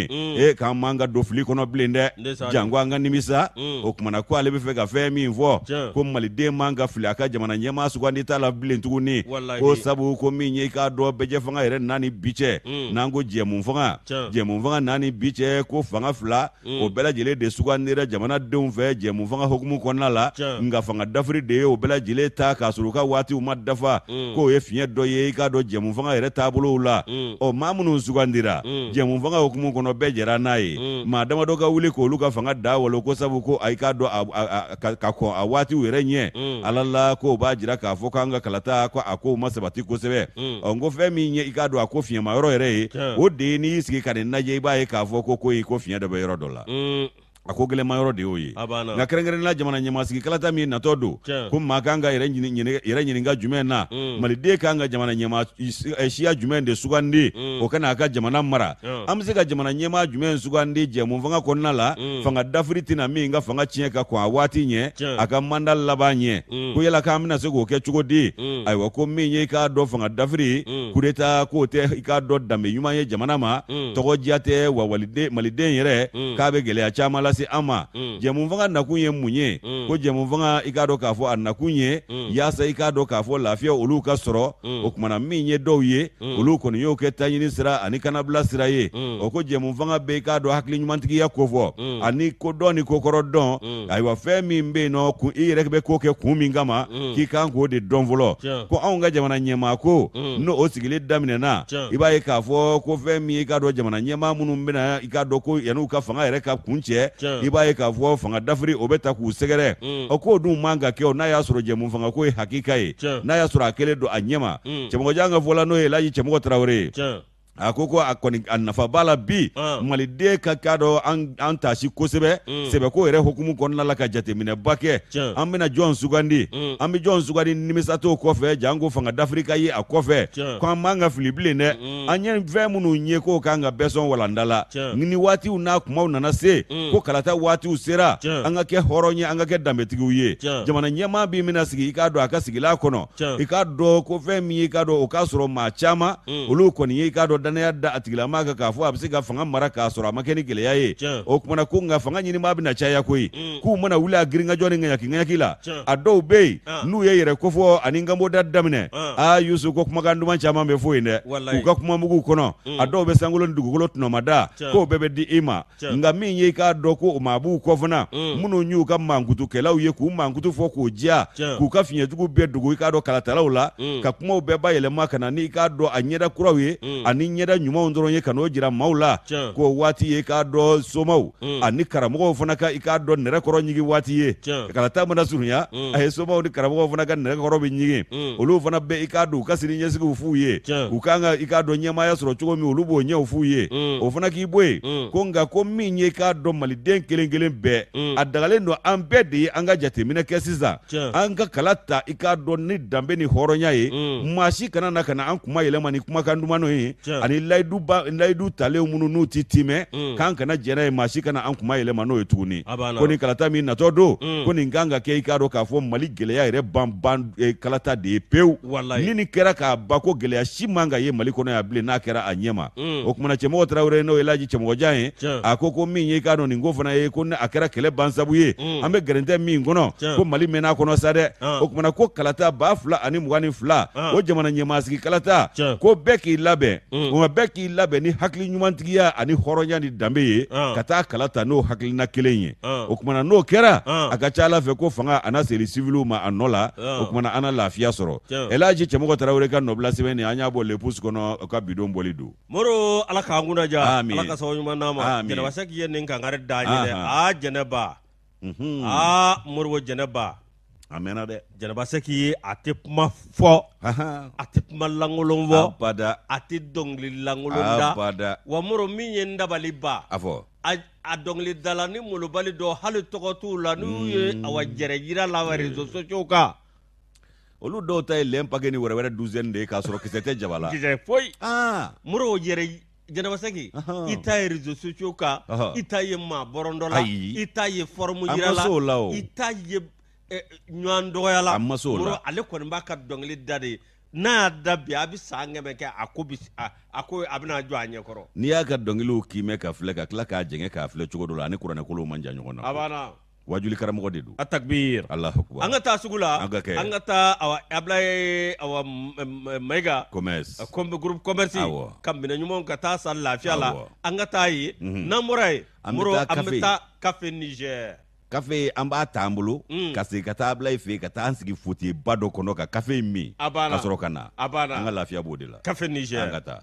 e k'an man ka don fili kɔnɔ bilen dɛ janko an ka nimisa o kumana ko ale bɛ fɛ ka fɛn min fɔ ko maliden man ka fili a ka jamana ɲɛmaa sugandi t'a la bilen tuguni ko sabu ko min ye k'a dɔn bɛjɛ fanga yɛrɛ naani bi cɛ n'an ko jɛmu fanga mm. jɛmu fanga naani bi cɛ ko fanga fila o bɛɛ lajɛlen de sugandira jamanadenw fɛ jɛmu fanga hokumu kɔnɔna la nka fanga dafiri de ye o bɛɛ lajɛlen ta k'a sɔrɔ u ka waatiw ma dafa mm. k'o ye fiɲɛ dɔ ye i k'a dɔn jɛmu fanga yɛrɛ taabolow la mm. ɔ maa minnu sugandira mm. jɛmu fanga hukumu kɔnɔ bɛɛ jɛra n'a ye maa damadɔ ka wuli k'olu ka fanga da walo ko sabu ko ayi k'a dɔn ka kɔn a waatiw yɛrɛ ɲɛ ala la k'o b'a jira k'a fɔ k'an ka kalata ko a kow ma sabati kosɛbɛ ɔ n ko fɛn min ye i k'a dɔn a ko fiɲɛma yɔrɔ yɛrɛ ye o de ye n'i sigi ka nin lajɛ i b'a ye k'a fɔ ko ko yi ko fiɲɛ dɔ bɛ yɔrɔ dɔ la a ko gele yɔrɔ de y'o ye nka kɛrɛnkɛrɛnnela jamana ɲɛmasigikala ta min ye natɔ don ko maa kan ka yɛrɛ ɲininka jumɛn na mm. maliden kan ka jamana ɲɛma eh, siya jumɛn de sugandi mm. o kana a ka jamana mara an be se ka jamana ɲɛma jumɛn sugandi jɛmu fanga kɔnɔna la fanga dafiri tɛna mm. min ka fanga tiɲɛ ka kɔn a waati ɲɛ a ka manda laban ɲɛ ko yala k'an bena se k'o kɛ cogo di ayiwa ko min ye i k'a dɔ fanga dafiri kureta k'o tɛ i k'a dɔ danbe ɲuman ye jamana ma tɔgɔ diya tɛ wa maliden yɛrɛ k'a be gwɛlɛya caaman la lase an ma mm. jɛmu fanga nakun ye mun ye mm. ko jɛmu fanga i k'a dɔn k'a fɔ a nakun ye mm. yaasa i k'a dɔn k'a fɔ lafiya olu ka sɔrɔ o kumana min ye dɔw ye olu kɔni y'o kɛ taɲini sira ani kanabila sira ye o ko jɛmu fanga bɛ i k'a dɔn hakiliɲumantigiya kofɔ ani kodɔn ni kokɔrɔ dɔn ayiwa fɛn min bɛ yen nɔ i yɛrɛ bɛ ko kɛ kun min kama k'i kan k'o de dɔn fɔlɔ ko anw ka jamana ɲɛmaa ko n'o o sigilen daminɛna i b'a ye k'a fɔ ko fɛn min i k'a dɔn jamana ɲɛmaa minnu bɛna i k'a dɔn ko yan'u ka fanga yɛrɛ ka kun cɛ i b'a ye k'a fɔ fanga dafiri o bɛ ta k'u sɛgɛrɛ mm. o k'o dun man ka kɛ o n'a y'a sɔrɔ jɛmu fanga ko ye hakika ye n'a y'a sɔrɔ a kɛlen don a ɲɛma mm. cɛmɔgɔjan ka fɔla n'o ye laji cɛmɔgɔ tarawele ye a ah. mm. ko ko a kɔni a nafa b'a la bi maliden ka k'a dɔn an tasi kosɛbɛ sɛbɛko yɛrɛ hukumu kɔnɔna la ka jateminɛba kɛ an bena jɔn sugandi an bɛ jɔn sugandi nimisatɔw kɔfɛ jaan ko fanga dafirika ye a kɔfɛ ko an b'an ka fili bilen mm. dɛ an ye fɛn minnu ye k'o k'an ka bɛsɔn sɔn walanda la ni waatiw n'a kumaw nana se mm. ko kalata waatiw sera an ka kɛ hɔrɔn ye an ka kɛ danbetigiw ye jamana ɲɛmaa b'i mina sigi i k'a dɔn a ka sigila kɔnɔ i k'a dɔ ko fɛn min y'i k'a dɔn o k'a sɔrɔ maa mm. olu kɔni ye i k'a dɔ danaya mm. ah. da ah. a tigilama kan mm. mm. k'a fɔ a bɛ se ka fanga mara k'a sɔrɔ a ma kɛ ni gɛlɛya ye o kumana ko nka fanga ɲinimaa bɛna caya koyi k'u mana wuli a girinkajɔ ni ŋaɲaki ŋaɲaki la a dɔw bɛ yen n'u ye yɛrɛ kofɔ ani kanboda daminɛ aa yusu ko kumakan duman caman bɛ fo yen dɛ k'u ka kuma mugu kɔnɔ a dɔw bɛ sankolo ni dugukolo tɔnɔmada k'o bɛɛ bɛ di i ma nka min ye i k'a dɔn ko o maa b'u kɔ fana minnu y'u ka mankutukɛlaw ye k'u mankutu fɔ k'o diya k'u ka fiɲɛjugu bɛɛ dogo i k'a dɔn kalatalaw la ka kumaw bɛɛ bayɛlɛma ka na n'i k'a dɔn a ɲɛda kuraw ye ani ɲɛda ɲumanw dɔrɔn ye ka n'o jira maaw la ko waati ye k'a dɔ somaw ani karamɔgɔw fana ka i k'a dɔ nɛrɛkɔrɔ ɲigi waati ye kana taa mana surunya a ye somaw ni karamɔgɔw fana ka nɛrɛkɔrɔ bɛ ɲigi olu fana bɛ i k'a don u ka sini ɲɛsigiw f'u ye u kan ka i k'a dɔn ɲɛmaaya sɔrɔ cogo min olu b'o ɲɛw f'u ye o fana k'i bɔ yen mm. ko nka ko min ye k'a dɔn maliden kelen kelen bɛɛ mm. a dagalen don an bɛɛ de ye an ka jateminɛ kɛ sisan an ka kala ta i k'a dɔn ni danbe ni hɔrɔnya ye maa mm. si kana na ka na an kuma yɛlɛma ni kumakan dumanw ye ani layidu ba layidu talen minnu n'u ti timɛ k'an kana jɛn n'a ye maa si kana an kuma yɛlɛma n'o ye tuguni ko nin kalata min natɔ don ko nin kan ka kɛ i k'a dɔn k'a fɔ mali gɛlɛya yɛrɛ ban ban kalata de ye pewu ni nin kɛra k'a ba ko gɛlɛya si man ka ye mali ah. kɔnɔ yan bilen n'a kɛra a ɲɛ ma o kumana cɛmɔgɔ tarawele n'o ye laji cɛmɔgɔjan ye a ko ko min ye k'a dɔn nin ko fana ye ko a kɛra kɛlɛ ban sabu ye an bɛ gɛrɛntɛ min kɔnɔ ko mali mɛn'a kɔnɔ sa dɛ o kumana ko kalata ba fila ani mugan ni fila ah. o jamana ɲɛmasigi kalata ko bɛɛ k'i labɛn mm tuma bɛɛ k'i labɛn ni hakili ɲumantigiya ani hɔrɔnya ni danbe ye ah. ka taa kala ta n'o hakilina kelen ye ah. o kumana n'o kɛra ah. a ka ca ala fɛ ko fanga ana na seri siviliw ma a nɔ la o kumana an lafiya sɔrɔ elaji cɛmɔgɔ tarawele ka nɔbila sɛbɛn nin an y'a bɔ lepus kɔnɔ ka bidon bɔli don moro ala k'an kunnaja ala ka sababu ɲuman d'an ma ye nin kankari da ye dɛ a jɛnɛba a moribo jɛnɛba a mɛnna dɛ jarabasɛ k'i ye a tɛ kuma fɔ a tɛ kuma lankolon fɔ abada a tɛ dɔnkili lankolon da abada wa moro min ye n dabaliba a fɔ a dɔnkilidala ni molobali dɔ hali tɔgɔ t'u la n'u ye awa jɛrɛ yira la réseaux sociaux kan olu dɔw ta ye lɛn pake ni wɛrɛ wɛrɛ de ye k'a sɔrɔ kisɛ tɛ jaba la kisɛ foyi moro yɛrɛ seki i ta ye réseaux sociaux kan i ta ye maa bɔrɔndɔ la i ta ye fɔrɔmu yira la i ta ye Eh, ɲɔgɔn dɔgɔya la a maso la ale kɔni b'a ka dɔnkili da de n'a y'a da bi a bɛ san kɛmɛ kɛ a ko bi a ko a bɛna jɔ a ɲɛkɔrɔ n'i y'a ka dɔnkiliw kiimɛ ka filɛ ka tila k'a jɛngɛ k'a filɛ cogo dɔ la ani kuranɛ kolow man jan ɲɔgɔn na a banna wajuli karamɔgɔ de don a takbir alahu akbar an ka taa sugu la an ka kɛ an ka taa awa abila awa mayiga commerce combe groupe commerce ka minɛ ɲumanw ka taa san lafiya la an ka taa yen mhm. n'an bɔra yen an bɛ taa kafe niger kafe an b'a t'an bolo ka segi ka taa bila i fɛ ka taa an sigi ba dɔ kɔnɔ ka kafe in min ka sɔrɔ ka na an ka lafiya b'o de la kafe nizɛri ka taa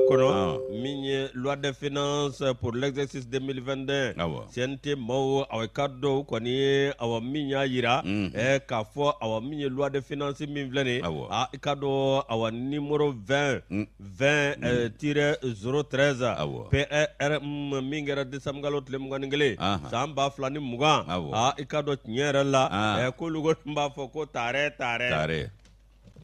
kono ah. min ye loi de finance pour l'exercice 2022 cnt maw awɔ i ka dɔw kɔni ye awɔ min y'a yira k'a fɔ awɔ min loi de finance min filɛ nin a ah i ah, ka dɔn awɔ nimoro 20 20 mm. eh, mm. tire 013 prm e min kɛra desamukalo tile mugani kelen san ba flani ni mugan a i ka dɔn tiɲɛ yɛrɛ la eh, k'olu kɔni b'a fɔ ko taarɛ taarɛ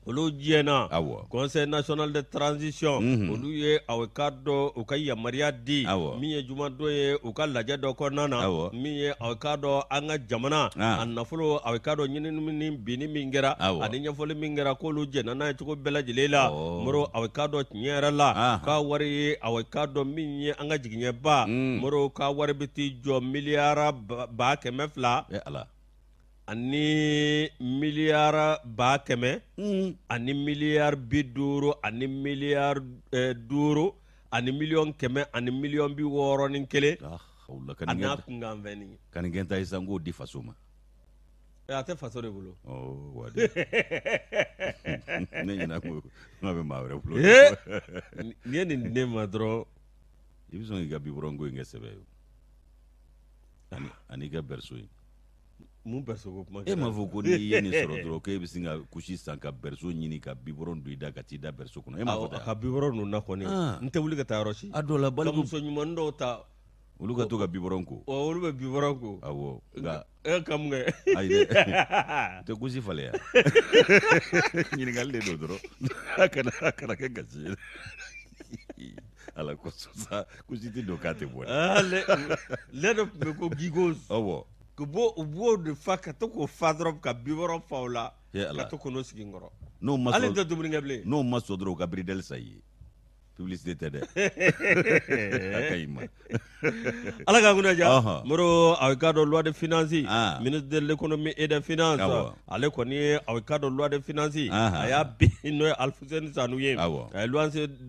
olu jɛnna conseil national de transition mhm. olu ye aw ka dɔ u ka yamariya di min ye juma dɔ ye u ka lajɛ dɔ kɔnɔna na min ye awe ka dɔ an ka jamana ah. a nafolo awe ka dɔ ɲinini ni binni min kɛra ani ɲɛfɔli min kɛra k'olu jɛnna n'a ye cogo bɛɛ lajɛlen la moro awe ka dɔ tiɲɛ yɛrɛ la ah. k'a wari ye aw ka dɔ min ye an ka jigiɲɛba mm. moro k'a wari bi t'i jɔ miliyara ba kɛmɛ fila ani miliyara ba kɛmɛ mm. ani miliyari bi duuru ani miliyari duuru ani miliyɔn kɛmɛ ani miliyɔn bi wɔɔrɔnin kelen a n'a kunkanfɛnnin ye kanigɛn ta ye sisan k'o di faso ma a tɛ faso de bolo ne ɲina ko n'a bɛ maa wɛrɛ bolo n'i ye nin di ne ma dɔrɔn i bɛ sɔn k'i ka bibɔrɔnko in kɛ sɛbɛ ye ani i ka bɛriso in mun bɛ sogo kuma e m'a fɔ ko n'i ye nin sɔrɔ dɔrɔn k'e bɛ sin ka kusi san ka bererso ɲini ka bikɔrɔ don i da ka t'i da bererso kɔnɔ e m'a fɔ ka bikɔrɔ ninnu na kɔni n tɛ wuli ka taa yɔrɔ si a dɔw la baliku muso ɲuman dɔw ta olu ka to ka bikɔrɔ ko ɔ olu bɛ bikɔrɔ ko awɔ nka e ka mun kɛ ayi dɛ tɛ kusi falen yan ɲininkali de don dɔrɔn a kana a kana kɛ gasi ye ala kosɔn sa kusi tɛ don k'a tɛ bɔ dɛ lɛ dɔ tun bɛ ko gigos awɔ u b'o de fa ka to k'o fa dɔrɔn ka bi wɔɔrɔ fa o la ka to k'o n'o sigi n kɔrɔ n'o ma sɔn ma sɔn dɔrɔn u ka biridɛli sa i ye publicité tɛ dɛ a ka ɲi ma ala ka kunna moro a ka dɔ loi de finance ah. ministre de l'économie et des finances ale kɔni ye a ka dɔ loi de finance a y'a bin n'o ye alfuseni sanu ye a ye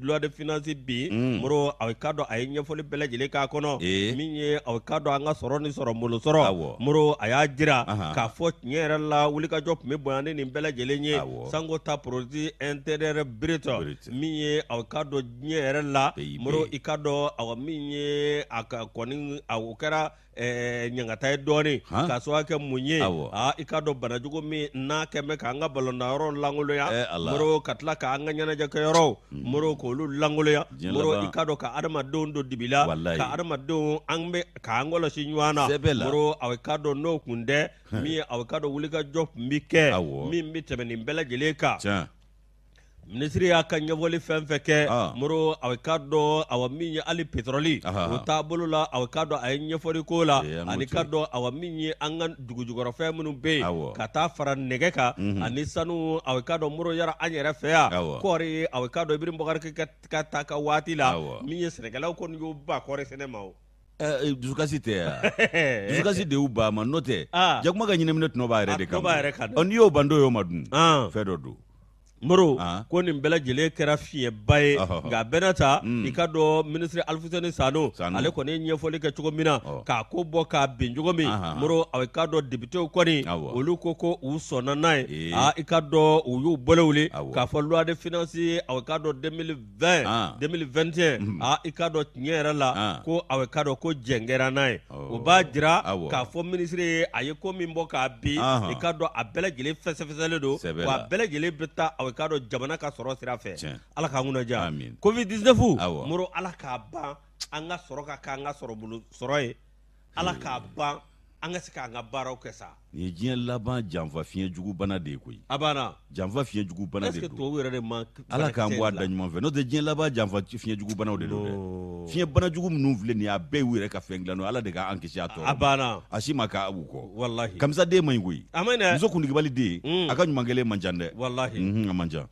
loi de finance bin mm. moro a ka dɔ a ye ɲɛfɔli bɛɛ lajɛlen k'a kɔnɔ min ye a ka dɔ an ka sɔrɔ ni sɔrɔ molo sɔrɔ moro a y'a jira k'a fɔ tiɲɛ yɛrɛ la wulikajɔ tun bɛ bonya ni nin bɛɛ lajɛlen ye sanko ta produit intérieur brut min ye a ka dɔ diɲɛ yɛrɛ la moro eh, i eh, ka dɔn awa min ye a ka kɔni a o kɛra ɲangata ye dɔɔni k'a sababu kɛ mun ye i ka dɔn banajugu min n'a kɛ bɛ k'an ka balontanayɔrɔ lankolonya moro ka hmm. tila k'an ka ɲɛnajɛkɛyɔrɔw moro k'olu lankolonya moro i ka dɔn ka adamadenw don dibila ka adamadenw an bɛ k'an kɔlɔsi ɲɔgɔn na moro aw ka dɔn n'o kun tɛ min ye aw ka dɔn wulikajɔ tun bi kɛ min bɛ tɛmɛ nin bɛɛ lajɛlen kan minisiri y'a ka ɲɛfɔli fɛn fɛn kɛ moro a ka dɔ awa min ye hali petrɔli o taabolo la a ka dɔ a ye ɲɛfɔli ko la ani ka dɔ awa min ye an ka dugujugɔrɔfɛn minnu bɛ yen ka taa fara nɛgɛ kan mhm. ani sanu a ka dɔ moro yara an yɛrɛ fɛ yan kɔɔri a ka dɔ ibiri bɔkari ka taa ka waati la min ye sɛnɛkɛlaw kɔni y'o ba kɔɔri sɛnɛ ma o. Eh, eh, dusukasi tɛ yan dusukasi de y'u ba ma n'o tɛ ah. jakuma ka ɲinɛminɛ tɔnɔ b'a yɛrɛ de ah, kan n'i y'o ban dɔw y'o ma dun ah. fɛn dɔ don moro ah. ko nin bɛlajɛle kɛra fiɲɛba ye nka bɛɛ ta mm. i ka dɔ minisiri alifuseni sano ale kɔni ye ɲɛfɔli kɛ cogo min na k'a ko bɔ k'a bin cogo min moro i k'a dɔ dibitew kɔni olu ko ko u sɔnna n'a ye ee. i ka dɔ u y'u bɔlɛ wuli k'a fɔ loi de finance ye aw k'a dɔ 2020 2021 aa i k'a dɔ tiɲɛ yɛrɛ la ko aw k'a dɔ ko jɛn kɛra n'a ye o b'a jira k'a fɔ minisiri ye a ye ko min bɔ k'a bin i ka dɔn a bɛlajɛle lajɛlen fɛsɛfɛsɛlen don wa a bɛɛ bɛ taa o k'a dɔn jamana ka sɔrɔ sira fɛ ala k'an kunnaja covid 19 moro ala k'a ban an ka sɔrɔ ka kɛ an ka sɔrɔ bolo sɔrɔ ye ala k'a ban an ka se k'an ka baaraw kɛ sa nin ye diɲɛ laban janfa fiɲɛjugu bana de ye koyi a banna janfa fiɲɛjugu bana de don tubabu yɛrɛ de ma ala k'an bɔ a da ɲuman fɛ n'o tɛ diɲɛ laban janfa fiɲɛjugu banaw de don dɛ fiɲɛ banajugu minnu filɛ nin ye a bɛɛ y'u yɛrɛ ka fɛn dilan ala de k'an kisi a tɔɔrɔ a banna a si ma k'a b'u kɔ walahi kamisaden man ɲi koyi a man ɲi dɛ muso kuntigibali den mm. a ka ɲuman kelen man ca dɛ walahi mhm, a man ca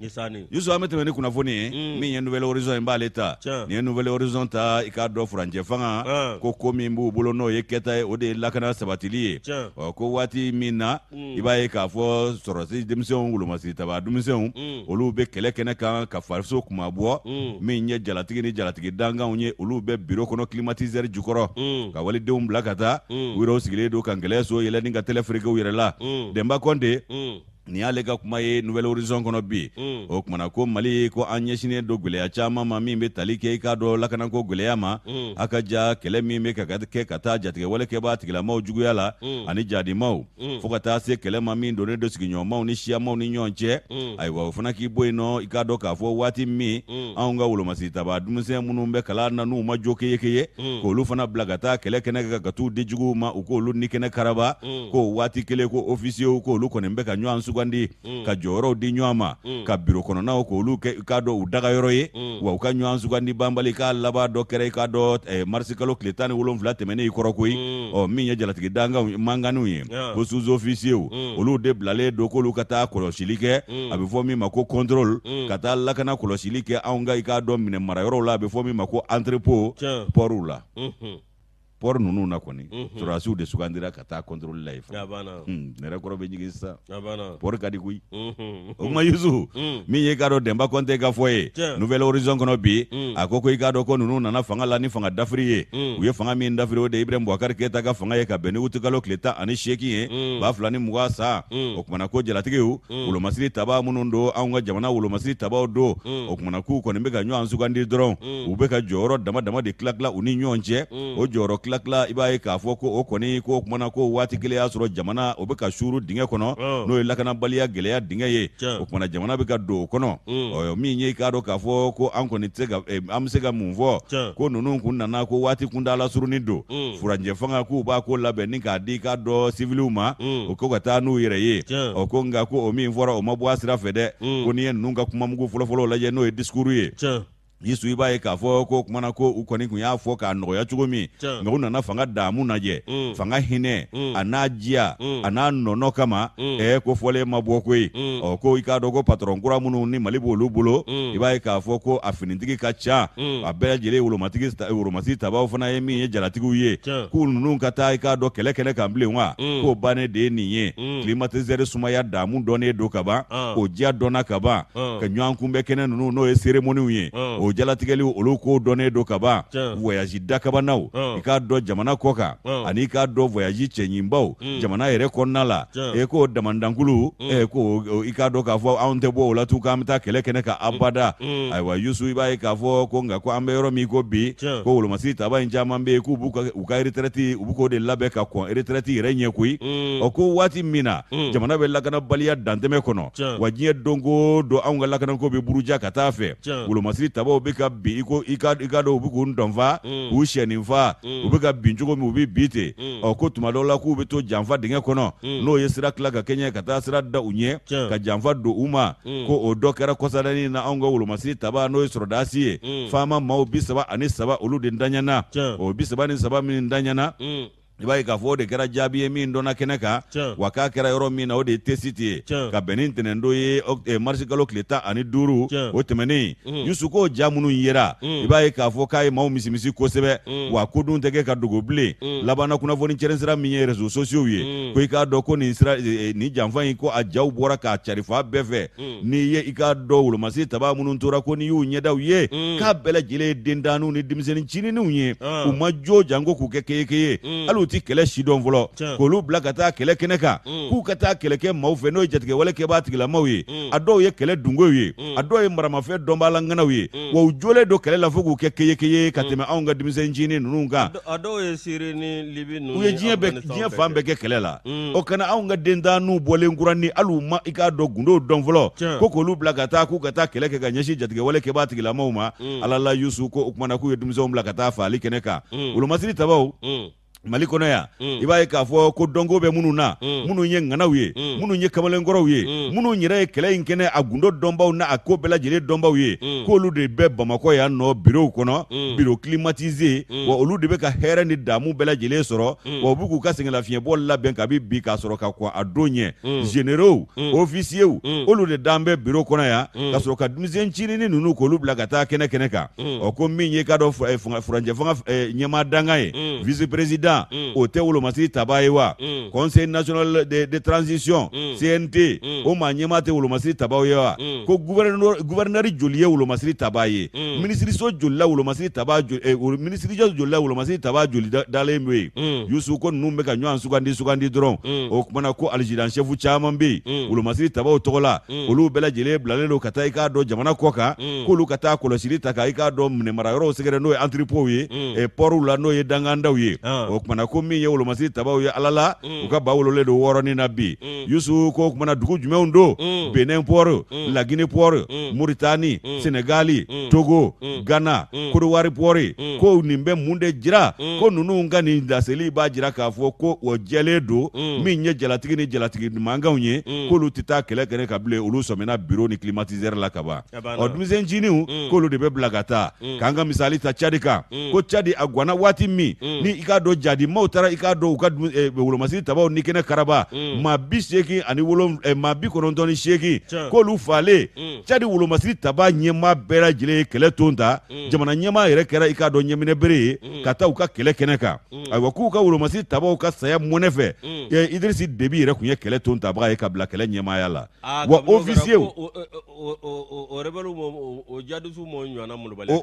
yusu an be tɛmɛ ni kunnafoni ye eh? mm. min ye nouvelle horizon ye n b'ale ta ye nouvelle horizon ta i k'a dɔ furancɛ fanga eh, eh. ko ko min b'u bolo n'o ye kɛta ye o de ye lakana sabatili ye ɔ ko waati min na i b'a ye k'a fɔ sɔrɔsi denmisɛnw wolomasiri taba dumisɛnw mm. olu be kɛlɛ kɛnɛ kan ka fariso kuma mm. min ye jalatigi ni jalatigi dankanw ye olu bɛ biro kɔnɔ climatiseur jukɔrɔ ka walidenw bila ka taa u yɛrɛw sigilen don ka ngɛlɛya so yɛlɛ ni ka tɛlɛ yɛrɛ la denba kɔnte ni ale ka kuma ye nouvelle horizon kɔnɔ bi mm. o kumana ko mali ko an ɲɛsinen do gwɛlɛya caaman ma min be tali kɛ i k'a dɔ lakanako gwɛlɛya ma mm. a mm. mm. mm. ka ja kɛlɛ min be ka kɛ ka taa jatigɛwale kɛb'a tigilamaw juguya la ani jadimaw mm. fɔɔ ka taa se kɛlɛ ma min donnen do sigiɲɔgɔnmaw ni siyamaw ni ɲɔgɔn cɛ mm. ayiwa o fana k'i bo yen nɔ i k'a dɔ k'a fɔ waati min mm. anw ka wolomasitaba dumisɛn minw bɛ kala na n'u ma jo keyekeye mm. k'olu fana bila ka taa kɛlɛ kɛnɛ ka ka t'u di juguw ma u k'olu nikɛnɛ karaba k'o waati kelen ko ofisiyew k'olu kɔni bɛ ka ɲɔgɔn sugandi mm. ka jɔyɔrɔw di ɲɔgɔn ma mm. ka biro kɔnɔnaw k'olu k'a dɔ u dagayɔrɔ ye mm. wa u ka ɲɔgɔn sugandi banbali k'a laban dɔ kɛra i k'a dɔ eh, marisikalo tile tan ni wolonfila tɛmɛnen i kɔrɔ koyi mm. ɔ oh, min ye jalatigi dangaw manganiw ye yeah. ko sous-officiers mm. olu de bilalen don k'olu ka taa kɔlɔsili kɛ mm. a bɛ fɔ min ma ko contrôle mm. ka taa lakana kɔlɔsili kɛ anw ka i k'a dɔn minɛ marayɔrɔw la a bɛ fɔ min ma ko entrepôt ports la. Mm -hmm pɔri ninnu na kɔni sɔrɔdasiw de sugandira ka taa kɔntoroli la yen fana nɛrɛ kɔrɔ bɛ jigin sisan pɔri ka di koyi o kuma yusu min ye k'a dɔn dɛnba kɔnte ka fɔ ye nouvelle horizon kɔnɔ bi mhm. a ko ko i k'a dɔn ko ninnu nana fanga la ni fanga dafiri ye mhm. u ye fanga min dafiri o de ye ibɛrɛm bubakari keyita ka fanga ye ka bɛn ni wutukalo tile tan ani seegin ye mhm. ba fila ni mugan san o kumana ko jalatigiw wolomasiri taba minnu don anw ka jamana wolomasiri tabaw don o kumana k'u kɔni bɛ ka ɲɔgɔn sugandi dɔrɔn u bɛ ka jɔyɔrɔ dama dama de tila tila u ni ɲɔgɔn cɛ o jɔyɔrɔ tila i b'a ye k'a fɔ ko o kɔni ko kumana ko waati kelen y'a sɔrɔ jamana o be ka suru dingɛ kɔnɔ n'o ye lakanabaliya gɛlɛya dingɛ ye o kumana jamana bɛ ka don o kɔnɔ ɔ min ye k'a dɔn k'a fɔ ko an kɔni tɛ ka eh, an bɛ se ka mun fɔ ko ninnu kun nana ko waati kuntala surunin don furanjɛ fanga k'u b'a ko labɛn ni k'a di i k'a dɔ siviliw ma o ko ka taa n'u yɛrɛ ye ɔ ko nka ko o min fɔra o ma bɔ a sira fɛ dɛ ko n'i ye ninnu ka kumamugu fɔlɔfɔlɔ lajɛ n'o ye discours ye Yesu i b'a ye k'a fɔ ko kumana ko u kɔni tun y'a fɔ k'a nɔgɔya cogo min nka u nana fanga damu lajɛ mm. fanga hinɛ mm. a n'a jiya mm. a n'a nɔnɔ kama ɛɛ e, ko fɔlen ma bɔ koyi ɔ ko i k'a dɔn ko patron kura minnu ni Mali b'olu bolo i b'a ye k'a fɔ ko a finitigi ka ca a bɛɛ lajɛlen wolomatigi wolomasi tabaw fana ye min ye jalatigiw ye k'u ninnu ka taa i k'a dɔn kɛlɛ kɛnɛ kan bilen wa k'o bannen de ye nin ye climatiseur sumaya damu dɔnnen don kaban ah. o diya dɔnna kaban ah. ka ɲɔgɔn kunbɛn kɛnɛ ninnu n'o ye cérémonie ye ah don jalatigɛliw olu ko dɔnnen don kaban voyage dakabannaw i k'a dɔn jamana kɔ kan ani i k'a dɔn voyage cɛɲinbaw jamana yɛrɛ kɔnɔna la e ko damankulu e ko i k'a dɔn k'a fɔ anw tɛ bɔ o la k'an bɛ taa kɛlɛ kɛnɛ kan abada ayiwa yusu i b'a ye k'a fɔ ko nka ko an bɛ yɔrɔ min ko bi ko wolomasiri taba in caman bɛ yen k'u b'u ka u u bɛ k'o de labɛn ka kɔn retraite yɛrɛ ɲɛ koyi ɔ ko waati min na jamana bɛ lakanabaliya dantɛmɛ kɔnɔ wa diɲɛ don o don anw ka lakanako bɛ buruja ka taa fɛ wolomasiri tabaw bɛ ka bin i ko i ka i ka dɔn u bɛ k'u dɔnfa k'u sɛnin u bɛ ka bin cogo min u bɛ bi ten ɔ ko tuma dɔw la k'u bɛ to janfa dingɛ kɔnɔ mm. n'o ye sira tila ka kɛɲɛ ka taa sira da u ɲɛ ka janfa don u ma mm. ko o dɔ kɛra kɔsadani na anw ka wolomasiri taba n'o ye sɔrɔdasi ye mm. faama maaw bi saba ani saba olu de daɲɛna o bi saba ni saba min daɲɛna i b'a ye k'a fɔ o de kɛra jaabi ye min dɔnna kɛnɛ kan wa k'a kɛra yɔrɔ min na e. e o de mm-hmm. mm. mm. mm. ye tesi ye ka bɛn ni ntɛnɛndo ye marisi kalo tile tan ani duuru o tɛmɛnen yusu k'o ja minnu yera i b'a ye k'a fɔ k'a ye maaw misimisi kosɛbɛ wa ko dun tɛ kɛ ka dogo bilen labanna kunnafoni cɛrin sira min ye rezo sosiyow ye ko i k'a dɔn ko nin sira nin janfa in ko a jaw bɔra k'a cari fan bɛɛ fɛ n'i ye i k'a dɔn wolomasi taba minnu tora ko n'i y'u ah. ɲɛdaw ye k'a bɛɛ lajɛlen ye dentanniw ni denmisɛnnin cininiw ye u ma jo janko k'u kɛ keyekeye hali tɛ kɛlɛ si dɔn fɔlɔ k'olu bila ka taa kɛlɛ kɛnɛ kan mm. k'u ka taa kɛlɛ kɛ maaw fɛ n'o ye jatigɛwale kɛbaa tigilamaw ye mm. a dɔw ye kɛlɛ dungow ye mm. a dɔw ye maramafɛn dɔnbaalanganaw ye wa u jolen don kɛlɛ la fo k'u kɛ keyekeye ka tɛmɛ anw ka denmisɛnnincinin ninnu kan u ye libi ye diɲɛ fan bɛɛ kɛ kɛlɛ la o kana anw ka dentan n'u bɔlen kura ni hali ma i k'a dɔn gundow dɔn fɔlɔ ko k'olu bila ka taa k'u ka taa kɛlɛ kɛ ka ɲɛsin jatigɛwale kɛbaa tigilamaw ma ala la yusu ko o kumana k'u ye denmisɛnw bila ka taa faali kɛnɛ kan wolomasiri tabaw mali kɔnɔ ya mm. i b'a ye k'a fɔ ko dɔnko bɛ minnu na mm. minnu ye ŋanaw ye mm. minnu ye kamalenkɔrɔw ye mm. minnu yɛrɛ ye kɛlɛ in kɛnɛ a gundo dɔnbaw n'a a ko bɛɛ lajɛlen dɔnbaw ye k'olu de bɛ bamakɔ yan nɔ birow kɔnɔ biro mm. wa olu de be ka hɛrɛ ni damu bɛɛ lajɛlen mm. wa u bɛ k'u ka sɛgɛnlafiɲɛbɔ labɛn kabi bi k'a sɔrɔ ka kɔn a don ɲɛ generew ofisiyew olu de daan bɛ biro kɔnɔ yan ka sɔrɔ ka dumisɛn cinini ninnu k'olu bila ka taa kɛnɛ kɛnɛ kan ɔ ko min ye k'a dɔn furanjɛ fanga ɲɛmaa dankan ye vice président na o mm. mm. tɛ wolomasiri taba wa mm. conseil national de, de transition cnt o ma ɲɛma tɛ wolomasiri tabaw ye wa ko guvɛrɛnɛri joli ye wolomasiri taba ye minisiriso jolila eh, wolomasiri taba ministre jolila wolomasiri taba joli dalen be yen yusu ko nunu ka ɲɔgɔn sugandi sugandi dɔrɔn o kumana ko alizidan shefu caaman be yen wolomasiri tabaw tɔgɔ la olu bɛɛ bilalen do ka taa i k'a jamana kɔ kan k'olu ka taa kɔlɔsili ta ka i k'a minɛmarayɔrɔw sɛgɛrɛ la n'o ye dangandaw kumana ko min ye wolomasiri tabaw ye ala la mm. u ka ba wololen do wɔɔrɔnin na bi mm. yusu ko kumana dugu jumɛnw don mm. benin pɔri lagini pɔri muritani senegali togo ghana kodowari pɔri ko nin bɛ mun de jira ko nunu ka nin daseli b'a jira k'a fɔ ko o jɛlen don min ye jalatigi ni jalatigi mankanw ye k'olu tɛ taa kɛlɛ kɛnɛ ka bilen olu sɔmina biro ni climatiseur la kaban ɔ dumisɛnjiniw k'olu de bɛ bila ka taa k'an ka misali ta cadi kan ko cadi a gwana waati min ni i k'a dɔn k'a di maaw taara i k'a dɔn u ka wolomasiri tabaw ni kɛnɛ karaba maa bi seegin ani wolonfila maa bi kɔnɔntɔn ni seegin k'olu faalen cadi wolomasiri taba ɲɛmaa bɛɛ lajɛlen ye kɛlɛ ton ta jamana ɲɛmaa yɛrɛ kɛra i k'a dɔn ɲɛminɛ bere ye ka taa u ka kɛlɛ kɛnɛ kan ayiwa k'u ka wolomasiri tabaw ka saya mɔnɛ fɛ idirisi debi yɛrɛ tun ye kɛlɛ ton tabaga ye ka bila kɛlɛ ɲɛmaaya la wa ofisiyew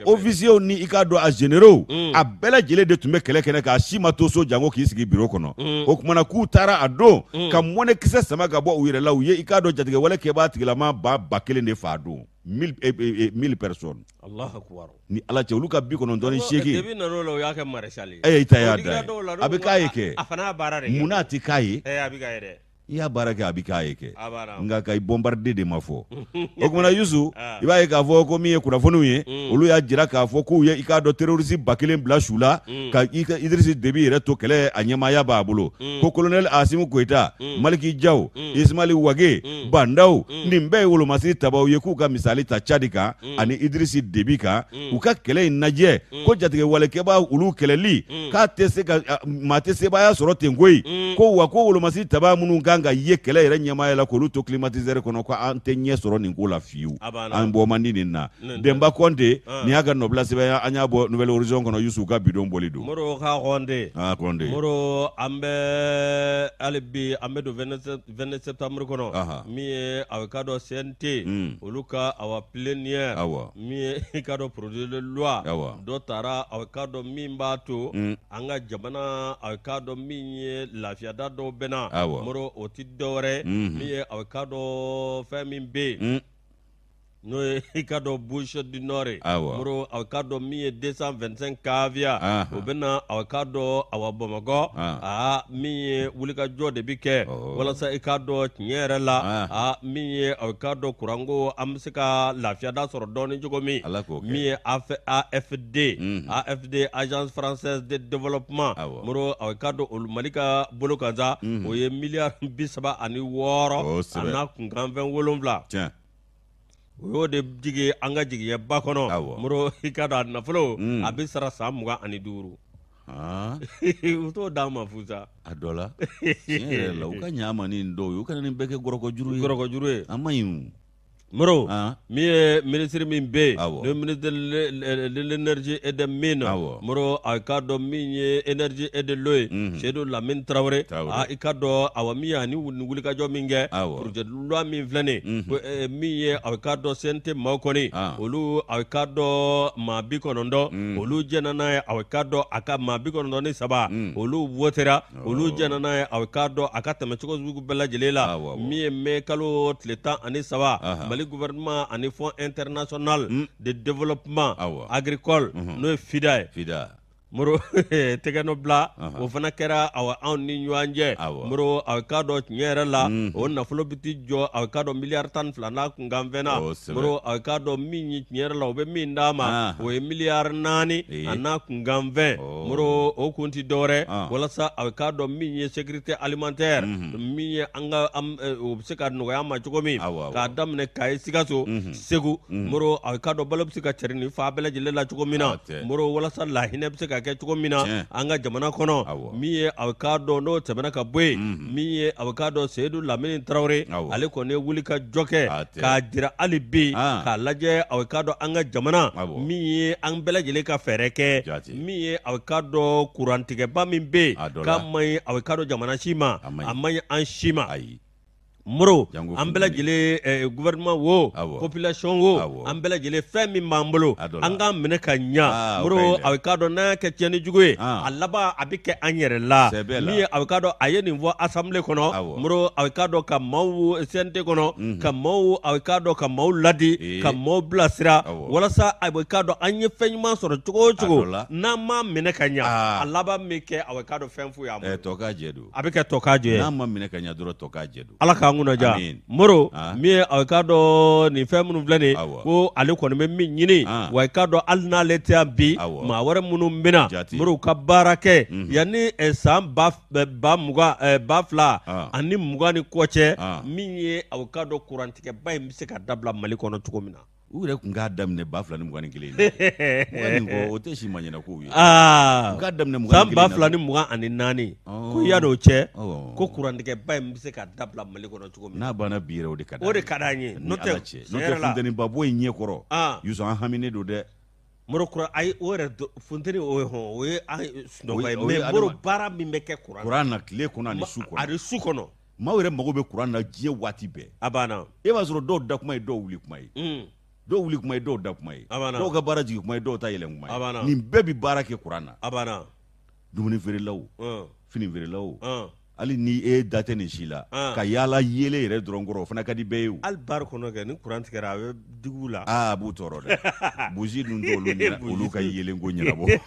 ofisiyew ni i k'a dɔn a zenerew mm. a bɛɛ lajɛlen de tun bɛ kɛlɛ kɛnɛ kan si ma to so jango k'i sigi biro kɔnɔ o kumana k'u taara a don mm. ka mɔnɛkisɛ sama ka bɔ u yɛrɛ la u ye i k'a dɔn jatigɛwale kɛ b'a tigilama ba ba kelen de faa don mille, eh, eh, ni ala cɛ olu ka bi kɔnɔntɔn ni seegin e y'a da a bɛ k'a ye kɛ mun n'a tɛ k'a ye i y'a baara kɛ a b'i k'a ye kɛ nka ka i bɔnbaride de ma fɔ o kumana yusu i b'a ye k'a fɔ ko min ye kunnafoniw ye olu mm. y'a jira k'a fɔ k'u ye i k'a dɔn terorisi ba kelen bila su la ka i idirisi debi yɛrɛ to kɛlɛ a ɲɛmaaya b'a bolo mm. ko kolonɛli asimu koyita mm. maliki jaw ismaili wage bandaw nin bɛɛ ye wolomasiri tabaw ye k'u ka misali ta cadi kan ani idirisi debi kan u ka kɛlɛ in najɛ ko jatigɛwalekɛba olu kɛlɛli k'a tɛ se ka maa tɛ sebaaya sɔrɔ ten koyi ko wa ko wolomasiri taba minnu kan kan ka ye kɛlɛ yɛrɛ ɲɛmaaya la k'olu to climatiseur kɔnɔ ko an tɛ ɲɛ sɔrɔ nin ko la fiyewu an bɔ man nin na denba kɔnte nin y'a ka nɔbila sɛbɛn an y'a bɔ nouvelle horizon kɔnɔ yusu ka bidon bɔli don moro ka kɔnte a kɔnte moro an bɛ hali bi an bɛ don 27 septembre kɔnɔ min ye a ka dɔ CNT olu ka awa plénière awɔ min ye ka dɔ projet de loi awɔ dɔ taara a ka dɔ min b'a to an ka jamana a ka dɔ min ye lafiyada dɔw bɛnna awɔ moro o o ti dɔwɛrɛ min ye a ka dɔ fɛn min bɛ yen n'o ye i ka dɔ bouche du nord ye moro aw ka dɔ min ye 225 kaviya o bena na aw ka dɔn awa bamakɔ a min ye wulika jɔ de bi kɛ oh. walasa i ka dɔ tiɲɛ yɛrɛ la a min ye aw ka dɔ kuranko an be se ka lafiyada sɔrɔ dɔɔni cogo min min ye afd mm. afd agence française de développement moro aw ka dɔ olu mali ka bolo kan sa mm. o ye miliyari bisaba ani wɔɔrɔ oh, a n'a kunkanfɛn wolonfila o y'o de jigi an ka jigiɲɛ ba kɔnɔ muro i ka dɔ mm. a nafolo a be sara saan mugan ani duuru u t'o da ma fusa a dɔ la u ka ɲaama ni dɔw ye u kana ni bɛɛ kɛ gɔrɔkɔjuru ye gɔrɔkɔjuru ye an maɲi Moro ah. min ye minisiri mhm. ah, min bɛ yen mhm. eh, minisɛri e de min na mori a k'a dɔn min ye eji e delo ye sedu lamini tarawele i ka dɔn a min ni wulikajɔ min kɛ pjɛdula min filɛnen min ye a k'a dɔn sen tɛ kɔni ah. olu a k'a dɔn maa bi kɔnɔntɔn olu j n'a ye a k'a dɔn a ka maa bi kɔnɔntɔn ni saba mhm. olu wɔtɛ olu j ye a k'a dɔn a ka tɛmɛcogo sugu bɛɛ lajɛlen la min ye mɛ kalo tile tan ani saba Le gouvernement en fonds international hmm. de développement ah agricole hmm. n'o fida moro tɛgɛnɔ bila o fana kɛra aw anw ni ɲɔgɔn cɛ moro aw k'a dɔ tiɲɛ yɛrɛ la mhm. o nafolo bɛ t'i jɔ aw k'a dɔ miliyari tan ni fila n'a kunkan fɛn na oh, moro aw k'a dɔ min ye tiɲɛ yɛrɛ la o bɛ min d'a ma o ye miliyari naani ee. a n'a kunkan fɛn oh. moro o kun ti dɔwɛrɛ ah. walasa aw k'a dɔn min ye sécurité alimentaire mhm. min ye an ka eh, o bɛ se ka nɔgɔya ma cogo min k'a daminɛ kaye sikaso mhm. segu moro aw k'a dɔn balo bɛ se ka cari nin fa bɛɛ lajɛlen la cogo min na ah, moro walasa lahinɛ bɛ se ka kɛ cogo min na an ka jamana kɔnɔ min ye a k'a dɔn n'o tɛmɛna ka bɔ yen min ye a k'a dɔn seyidu lamini tarawele ale kɔni ye wuli ka jɔ kɛ k'a jira hali bi ah. k'a lajɛ a k'a dɔn an ka jamana min ye an bɛɛ lajɛlen ka fɛɛrɛ kɛ min ye a k'a dɔn kurantigɛba min bɛ yen k'a man ɲi a k'a dɔn jamana si ma a man ɲi an si ma moro an bɛɛ lajɛlen eh, eh, gouvernement wo population wo an bɛɛ lajɛlen fɛn min b'an bolo an k'an minɛ ka ɲa ah, moro a bɛ k'a dɔn n'a kɛ tiɲɛni jugu ye ah. a laban a bɛ kɛ an yɛrɛ la min ye a bɛ k'a dɔn a ye nin fɔ assemblée kɔnɔ moro a bɛ k'a dɔn ka maaw CNT kɔnɔ mhm. ka maaw a bɛ k'a dɔn ka maaw ladi eh. ka maaw bilasira walasa a bɛ k'a dɔn an ye fɛn ɲuman sɔrɔ cogo o cogo n'an m'a minɛ ka ɲa ah. a laban min kɛ a bɛ k'a dɔn fɛn foyi y'a bolo a bɛ kɛ tɔ k'a jɛ n'a ma minɛ ka ɲa dɔrɔn tɔ jɛ Ala k'an kunnaja moro min ye a k'a dɔ nin fɛn minnu filɛ ni ko ale kɔni bɛ min ɲini wa i k'a dɔ hali n'ale tɛ yan bi maa wɛrɛ minnu bɛna moro ka baara kɛ mhm. yanni e, san ba mugan e, ba e, fila ah. ani mugan ni kɔ cɛ ah. min ye a k'a dɔ kurantigɛba in bɛ se ka dabila mali kɔnɔ cogo min na u yɛrɛ kun k'a daminɛ ba fila ni mugan ni kelen in kɔ o tɛ si ma ɲɛna kow ye k'a daminɛ san ba fila ni mugan ani naani ko i y'a o cɛ ko kurantigɛ ba in bɛ se ka dabila mali kɔnɔ cogo min n'a banna bi yɛrɛ o de ka o de ka d'an ye n'o tɛ n'o tɛ funteniba bɔ in ɲɛ kɔrɔ yusɔn an haminen don dɛ morokura ayi o yɛrɛ funteni o ye hɔn o ye sunɔgɔ ye mɛ moro baara min bɛ kɛ kuran kuran na tile kɔnɔ ani su kɔnɔ ani su kɔnɔ maaw yɛrɛ mago bɛ kuran na diɲɛ waati bɛɛ a banna e b'a sɔrɔ dɔw da kuma ye dɔw wuli kuma ye mm dɔw wuli kuma ye dɔw da kuma ye dɔw ka baara jigin kuma ye dɔw ta yɛlɛ kuma ye nin bɛɛ bi baara kɛ kuran na dumuni feerelaw fini feerelaw hali ni e da tɛ si la ah. ka yaala yeele yɛrɛ dɔrɔn kɔrɔ o fana ka di bɛɛ ye hali bari kɔnɔ kɛ ni kuran tigɛra a bɛ digiw la aa ah, b'u tɔɔrɔ dɛ bosi dun t'olu olu ka yeelenko ɲɛnabɔ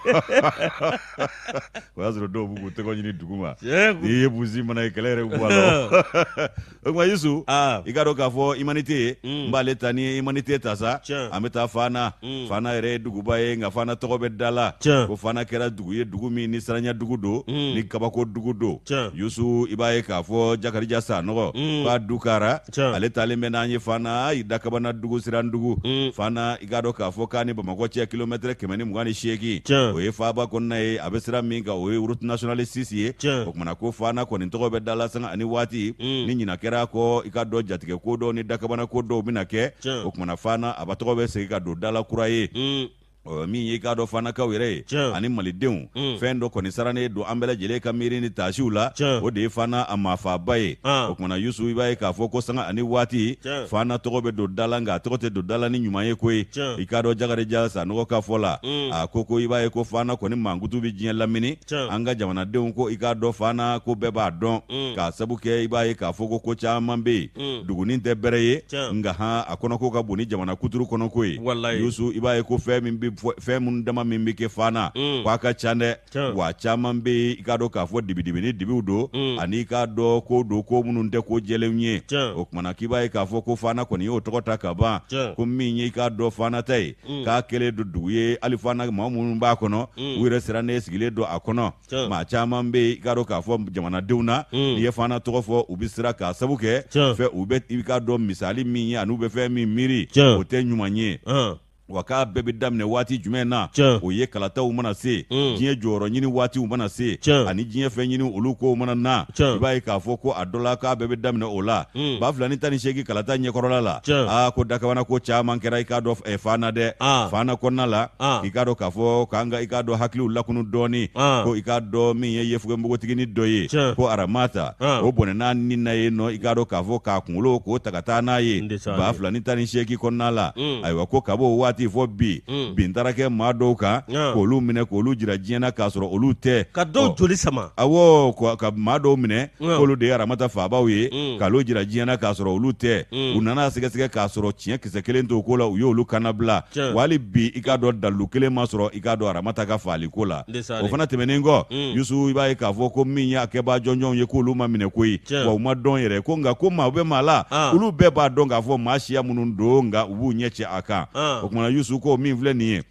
o y'a sɔrɔ dɔw b'u k'u ɲini dugu ma n'i ye bosi mana ye kɛlɛ yɛrɛ bɔ a la o tuma yisu i ka dɔn k'a fɔ imanite n mm. b'ale ta ni imanite ta sa an bɛ taa fana mm. fana yɛrɛ duguba ye nka fana tɔgɔ bɛ da la ko fana kɛra dugu ye dugu min ni siranya dugu don mm. ni kabako dugu don yusu muso i b'a ye k'a fɔ jakarija sanɔgɔ k'a dukara ale talen bɛ n'an ye fana i dakabana dugu sirandugu fana i k'a dɔn k'a fɔ k'a ni bamakɔ cɛ kilomɛtɛrɛ kɛmɛ ni mugan ni o ye faaba kɔnɔna ye a bɛ sira min kan o ye route nationale sisi ye o ko fana kɔni tɔgɔ bɛ dala sanga ani waati mm. ni ɲina kɛra kɔ i ka dɔn jatigɛ ko dɔ ni dakabana ko dɔw bɛna kɛ o kumana fana a ba bɛ segi ka don dala kura ye mm min ye k'a dɔ fanakaw yɛrɛ ye ani malidenw mm. fɛn dɔ kɔni sarane don an bɛɛ ka miiri ni tasiw la o de ye fana a mafaba ye ah. o kumana yusu i b'a ye k'a fɔ ko sanga ani waati fana tɔgɔ bɛ don da la nka a tɔgɔ tɛ don da ni ɲuman ye ko ye i k'a dɔn jagadeja sanɔgɔ ka fɔ la mm. a ko ko i b'a ye ko fana kɔni mankutu bi diɲɛ lamini an ka jamanadenw ko i k'a dɔn fana ko bɛɛ b'a dɔn mm. k'a sabu kɛ i b'a ye k'a fɔ ko ko caman bɛ yen duguni tɛ bɛrɛ ye nka han a kɔnɔko ka bon ni jamana kuturu kɔnɔko ye yusu i b'a ye ko fɛn min bɛ fɛn minnu dama min bɛ kɛ fana mm. ko a ka ca dɛ wa caman bɛ yen i k'a dɔn k'a fɔ dibidibi ni dibiw don mm. ani i k'a dɔn ko don ko minnu tɛ ko jɛlenw ye o kumana k'i b'a ye k'a fɔ ko fana kɔni y'o tɔgɔ ta ka ban ko min ye i k'a dɔn fana ta ye mm. k'a kɛlen don dugu ye hali fana maa minnu b'a kɔnɔ u mm. yɛrɛ sirannen sigilen don a kɔnɔ maa caman bɛ yen i k'a dɔn k'a fɔ jamanadenw na mm. n'i ye fana tɔgɔ fɔ u bɛ siran k'a sabu kɛ fɛ u bɛ i k'a dɔn misali min ye ani u bɛ fɛn min miiri o tɛ ɲuman ye uh wa k'a bɛɛ bɛ daminɛ waati jumɛn na o ye kalataw mana se mm. diɲɛ jɔyɔrɔ ɲini waatiw mana se ani diɲɛ fɛn ɲini olu kow mana na i b'a ye k'a fɔ ko a dɔ la k'a bɛɛ bɛ daminɛ o la mm. ba fila ni tan ni kalata ɲɛkɔrɔla la aa ko dakabana ko caaman kɛra i k'a dɔn fana dɛ fana kɔnɔna la i k'a dɔn k'a fɔ k'an ka i k'a dɔn hakiliw lakunu dɔɔni ko i k'a dɔn min ye yefugenbogotigini dɔ ye ko aramata o bɔnɛ n'a ni na ye nɔ i k'a dɔn k'a fɔ k'a kunkolo k'o ta taa n'a ye ba fila ni tan ni seegin la mm. ayiwa ko kab'o b'o waati waati fɔ bi mm. bin taara ma maa dɔw kan yeah. k'olu minɛ k'olu jira diɲɛ na k'a sɔrɔ olu tɛ ka dɔw joli sama awɔ ka ma dɔw minɛ yeah. Hmm. k'olu de ye aramata faabaw ye mm. k'olu jira diɲɛ na k'a sɔrɔ olu tɛ mm. u nana sɛgɛsɛgɛ k'a sɔrɔ tiɲɛ kisɛ kelen t'o ko la u y'olu kana bila yeah. wali bi i k'a dɔn dalilu kelen ma sɔrɔ i k'a dɔn aramata ka faali ko la o fana tɛmɛnen kɔ mm. yusu i b'a ye k'a fɔ ko min y'a kɛbaa jɔnjɔnw ye k'olu ma minɛ koyi wa u ma dɔn yɛrɛ ko nka ko maa bɛ maa la ah. olu bɛɛ b'a dɔn k'a fɔ maa siya minnu don nka u b'u ɲɛ cɛ a kan ah. o kuma mọ̀ràn yusuf kò mí filẹ̀ nìyẹn.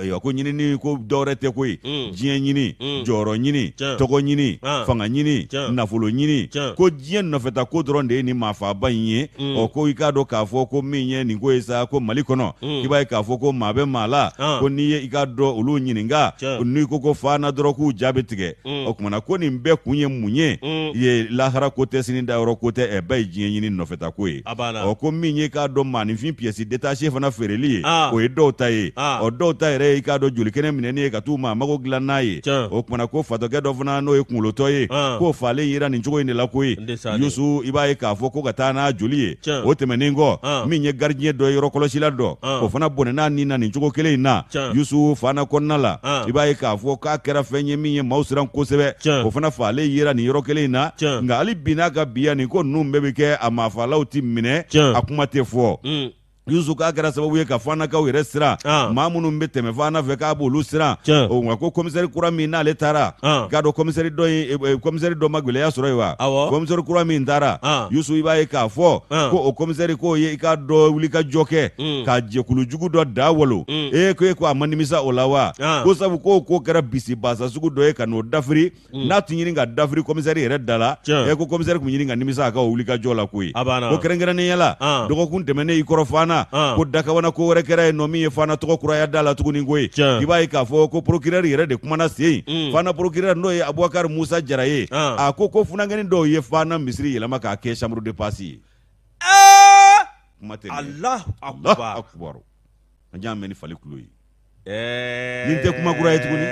ayiwa eh, ko ɲinini ko dɔwɛrɛ tɛ ko ye diɲɛ mm. ɲini mm. jɔyɔrɔ ɲini tɔgɔ ɲini fanga ɲini nafolo ɲini ko diɲɛ nɔfɛta ko dɔrɔn de ye nin maafaba in ye ɔ ko i k'a dɔn k'a fɔ ko min ye nin ko ye sa ko mali kɔnɔ i b'a ye k'a fɔ ko maa bɛ maa la ko n'i ye i ka dɔn olu ɲininka n'i ko ko faana dɔrɔn k'u jaabi tigɛ o kumana ko nin bɛɛ kun ye mun ye ye lahara ko tɛ sini dayɔrɔ ko tɛ ɛ ba ye diɲɛ ɲini nɔfɛta ko ye ɔ ko min ye k'a dɔn maanifin piyɛsi détaché fana feereli ye o ye dɔw ta ye ɔ dɔw ta yɛrɛ i k'a dɔn joli minɛni ye ka t'u ma mago dilan n'a ye o kumana ko fatɔkɛ dɔ fana n'o ye kunkolotɔ ye k'o faale yera nin cogo in de la koyi yusu i b'a ye k'a fɔ ko ka taa n'a joli ye o tɛmɛnen kɔ min ye gardien dɔ yɔrɔ dɔ o fana bɔnɛna nin na nin cogo kelen in na yusu fana kɔnɔna la i b'a ye k'a fɔ k'a kɛra fɛn ye min ye maaw siran kosɛbɛ o fana faale yera nin yɔrɔ kelen in na nka hali bi n'a ka biya nin ko ninnu bɛɛ bɛ kɛ a mafalaw ti minɛ a kuma tɛ fɔ yuzu k'a kɛra sababu ye ka fanakaw yɛrɛ sira ah. maa minnu be tɛmɛ fana fɛ k'a b'olu sira nka ko komisɛri kura min n'ale taara k'a ah. dɔ komisɛri dɔ eh, eh, eh, komisɛri dɔ ma gwɛlɛya sɔrɔ ye wa komisɛri kura min taara ah. yusu i b'a ye k'a fɔ ko o komisɛri k'o ye i k'a dɔ wuli ka jɔ kɛ mm. ka jɛkulujugu dɔ da wolo mm. e ko e ko a ma nimisa o la wa ko sabu ko ko kɛra bisi basa sugu dɔ ye ka n'o dafiri mm. n'a tun ɲini ka dafiri komisɛri yɛrɛ da la e ko komisɛri kun ɲini ka nimisa a ka o wuli ka jɔ la koyi ko kɛrɛnkɛrɛnnenya la dɔgɔkun tɛmɛnen i kɔrɔ fana ko dakabana ko wɛrɛkɛra ye nɔ min ye fana ah. ah, tɔgɔ kuraya da la tuguni ko ye i b'a ye k'a fɔ ko procureur yɛrɛ de kumana sen fana procureur n'o ye abubakari musa jara ye a ko ko funakɛnin dɔw ye fana misiri yɛlɛma k'a kɛ chambre de passe ye eh! kuma tɛ alahu akubaru an y'a mɛn ni fali kulo ye ninte eh, kuma kura ye tuguni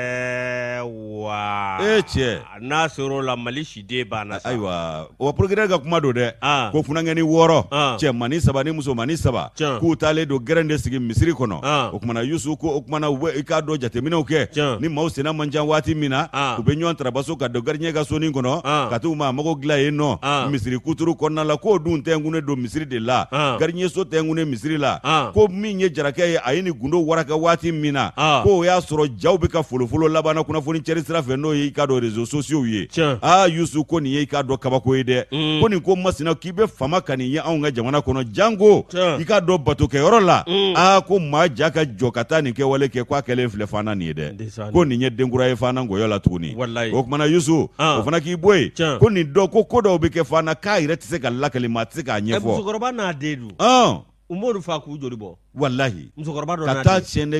wa e cɛ n'a sera la mali siden banna sa ayiwa wa procureur ka kuma don ah. dɛ ko funankɛni wɔɔrɔ ah. mani saba ni muso mani saba k'u taalen don gɛrɛn de sigi misiri kɔnɔ ah. o kumana yusu ko o kumana u bɛ i k'a dɔn jateminɛw kɛ ni maaw senna man ca waati min na u bɛ ɲɔgɔn tarabaso ka don gardien ka sonin kɔnɔ ka t'u ma mago dilan yen nɔ misiri kuturu kɔnɔna la k'o dun tɛnkunnen don misiri de la gardien so tɛnkunnen misiri la ko min ye jarakɛ ye a ye nin gundo waraka waati min na Ah. ko o y'a sɔrɔ jaw be ka folofolo labana kunnafoni cɛri sira fɛ n'o y'i ka dɔ rezo sosiyow ye aa ah, yusu ko nin ye i k'a dɔ kabako ye dɛ mm. ko nin ko masina k'i bɛ fama ka nin ye anw ka jamana kɔnɔ janko i k'a dɔ batokɛyɔrɔ la mm. aa ah, ko ma ja ka jɔ ka taa nin kɛwale kɛ k'a kɛlen filɛ fana nin ye dɛ ko nin ye denkura ye fana ngɔyɔ la tuguni o kumana yusu o fana k'i bɔ ko nin dɔ ko ko dɔw be kɛ fana k'a yɛrɛ tɛ se ka lakali maa tɛ se k'a eh, ɲɛfɔ musokɔrɔba n'a den don u m'olu fa k'u joli bɔ walahi musokɔrɔba dɔ ka taa tiɲɛ de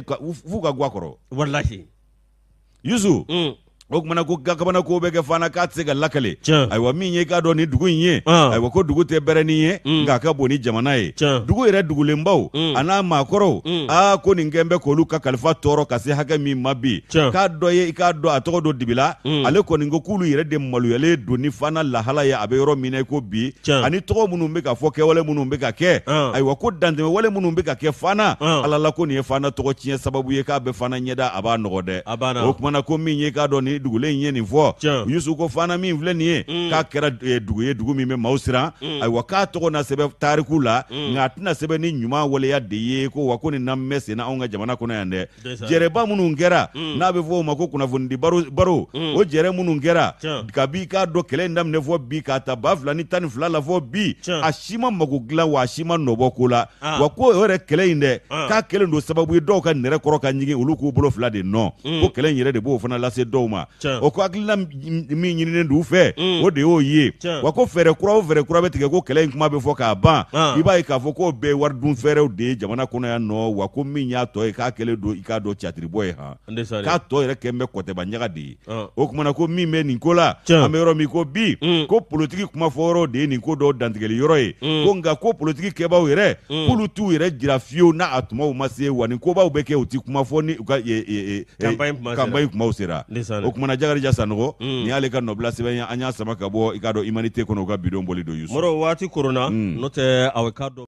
f'u ka guwa kɔrɔ walahi yusu mm o kumana ko kabana ko bɛ kɛ fana k'a tɛ se ka lakale ayiwa min ye i k'a dɔn nin dugu in ye ayiwa ah. ko dugu tɛ bɛrɛnin mm. mm. mm. ye nka ka bon ni jamana ye dugu yɛrɛ dugulenbaw a n'a maakɔrɔw aa ko nin kɛn bɛ k'olu ka kalifa tɔɔrɔ ka se hakɛ min ma bi k'a dɔ ye i k'a dɔn a tɔgɔ dɔ dibila ale kɔni ko k'olu yɛrɛ de maluyalen don ni fana lahala ye a bɛ yɔrɔ min na i ko bi ani tɔgɔ minnu bɛ ka fɔ kɛwale minnu bɛ ka kɛ ayiwa ah. ko dantɛmɛ wale minnu bɛ ka kɛ fana ah. ala la ko nin ye fana tɔgɔ tiɲɛ sababu ye k'a bɛ fana ɲɛda a b'a nɔgɔ dɛ o kumana ko min ye i k'a dɔn nin ye dugulen ye nin fɔ yusu ko fana min filɛ nin ye mm. k'a kɛra eh, dugu ye dugu min bɛ maaw siran ayiwa k'a tɔgɔ na sɛbɛ tariku la nka a tɛna sɛbɛn ni ɲuman waleya de ye ko wa ko nin na mɛ senna anw ka jamana kɔnɔ yan dɛ jɛrɛba minnu kɛra n'a bɛ fɔ o ma ko kunnafonidi baro o jɛrɛ minnu kɛra kabi k'a dɔn kɛlɛ in daminɛ fɔ bi k'a ta ba fila ni tan ni fila la fɔ bi a si ma mago dilan wa a si ma nɔbɔ ko la wa ko o yɛrɛ kɛlɛ in dɛ k'a kɛlen don sababu ye dɔw ka nɛrɛ kɔrɔ ka ɲigin olu k'u bolo fila de nɔ ko kɛlɛ in yɛrɛ de b'o fana lase dɔw ma o hakilina min ɲininen don u mm. fɛ o de y'o ye wa ko fɛɛrɛ kura o fɛɛrɛ kura bɛ tigɛ ko kɛlɛ in kuma bɛ fɔ k'a ban i b'a ye k'a fɔ k'o bɛɛ waridun fɛɛrɛw de ye jamana kɔnɔ nɔ wa ko min y'a tɔ ye k'a kɛlen don i k'a dɔn catiribɔ ye han k'a tɔ yɛrɛ kɛ bɛ kɔtɛba ɲaga de ye o kumana ko min bɛ nin ko la an bɛ yɔrɔ min ko bi ko politigi kumafɔyɔrɔ de ye nin ko dɔw dantigɛli yɔrɔ ye ko nka ko politigi kɛbaaw yɛrɛ k'olu t'u yɛrɛ jira fiyewu n'a a tumaw ma se wa nin kobaw bɛ kɛ u ti kuma fɔ ni u ka kanpaɲi kumaw sera o kumana jakarija sanogo mm. ni ale ka nɔbila sɛbɛn an y'a sama ka bɔ i k'a dɔn imanite kɔnɔ u ka bidon bɔli don yusu mɔrɔ waati korona mm. n'o tɛ a ka dɔ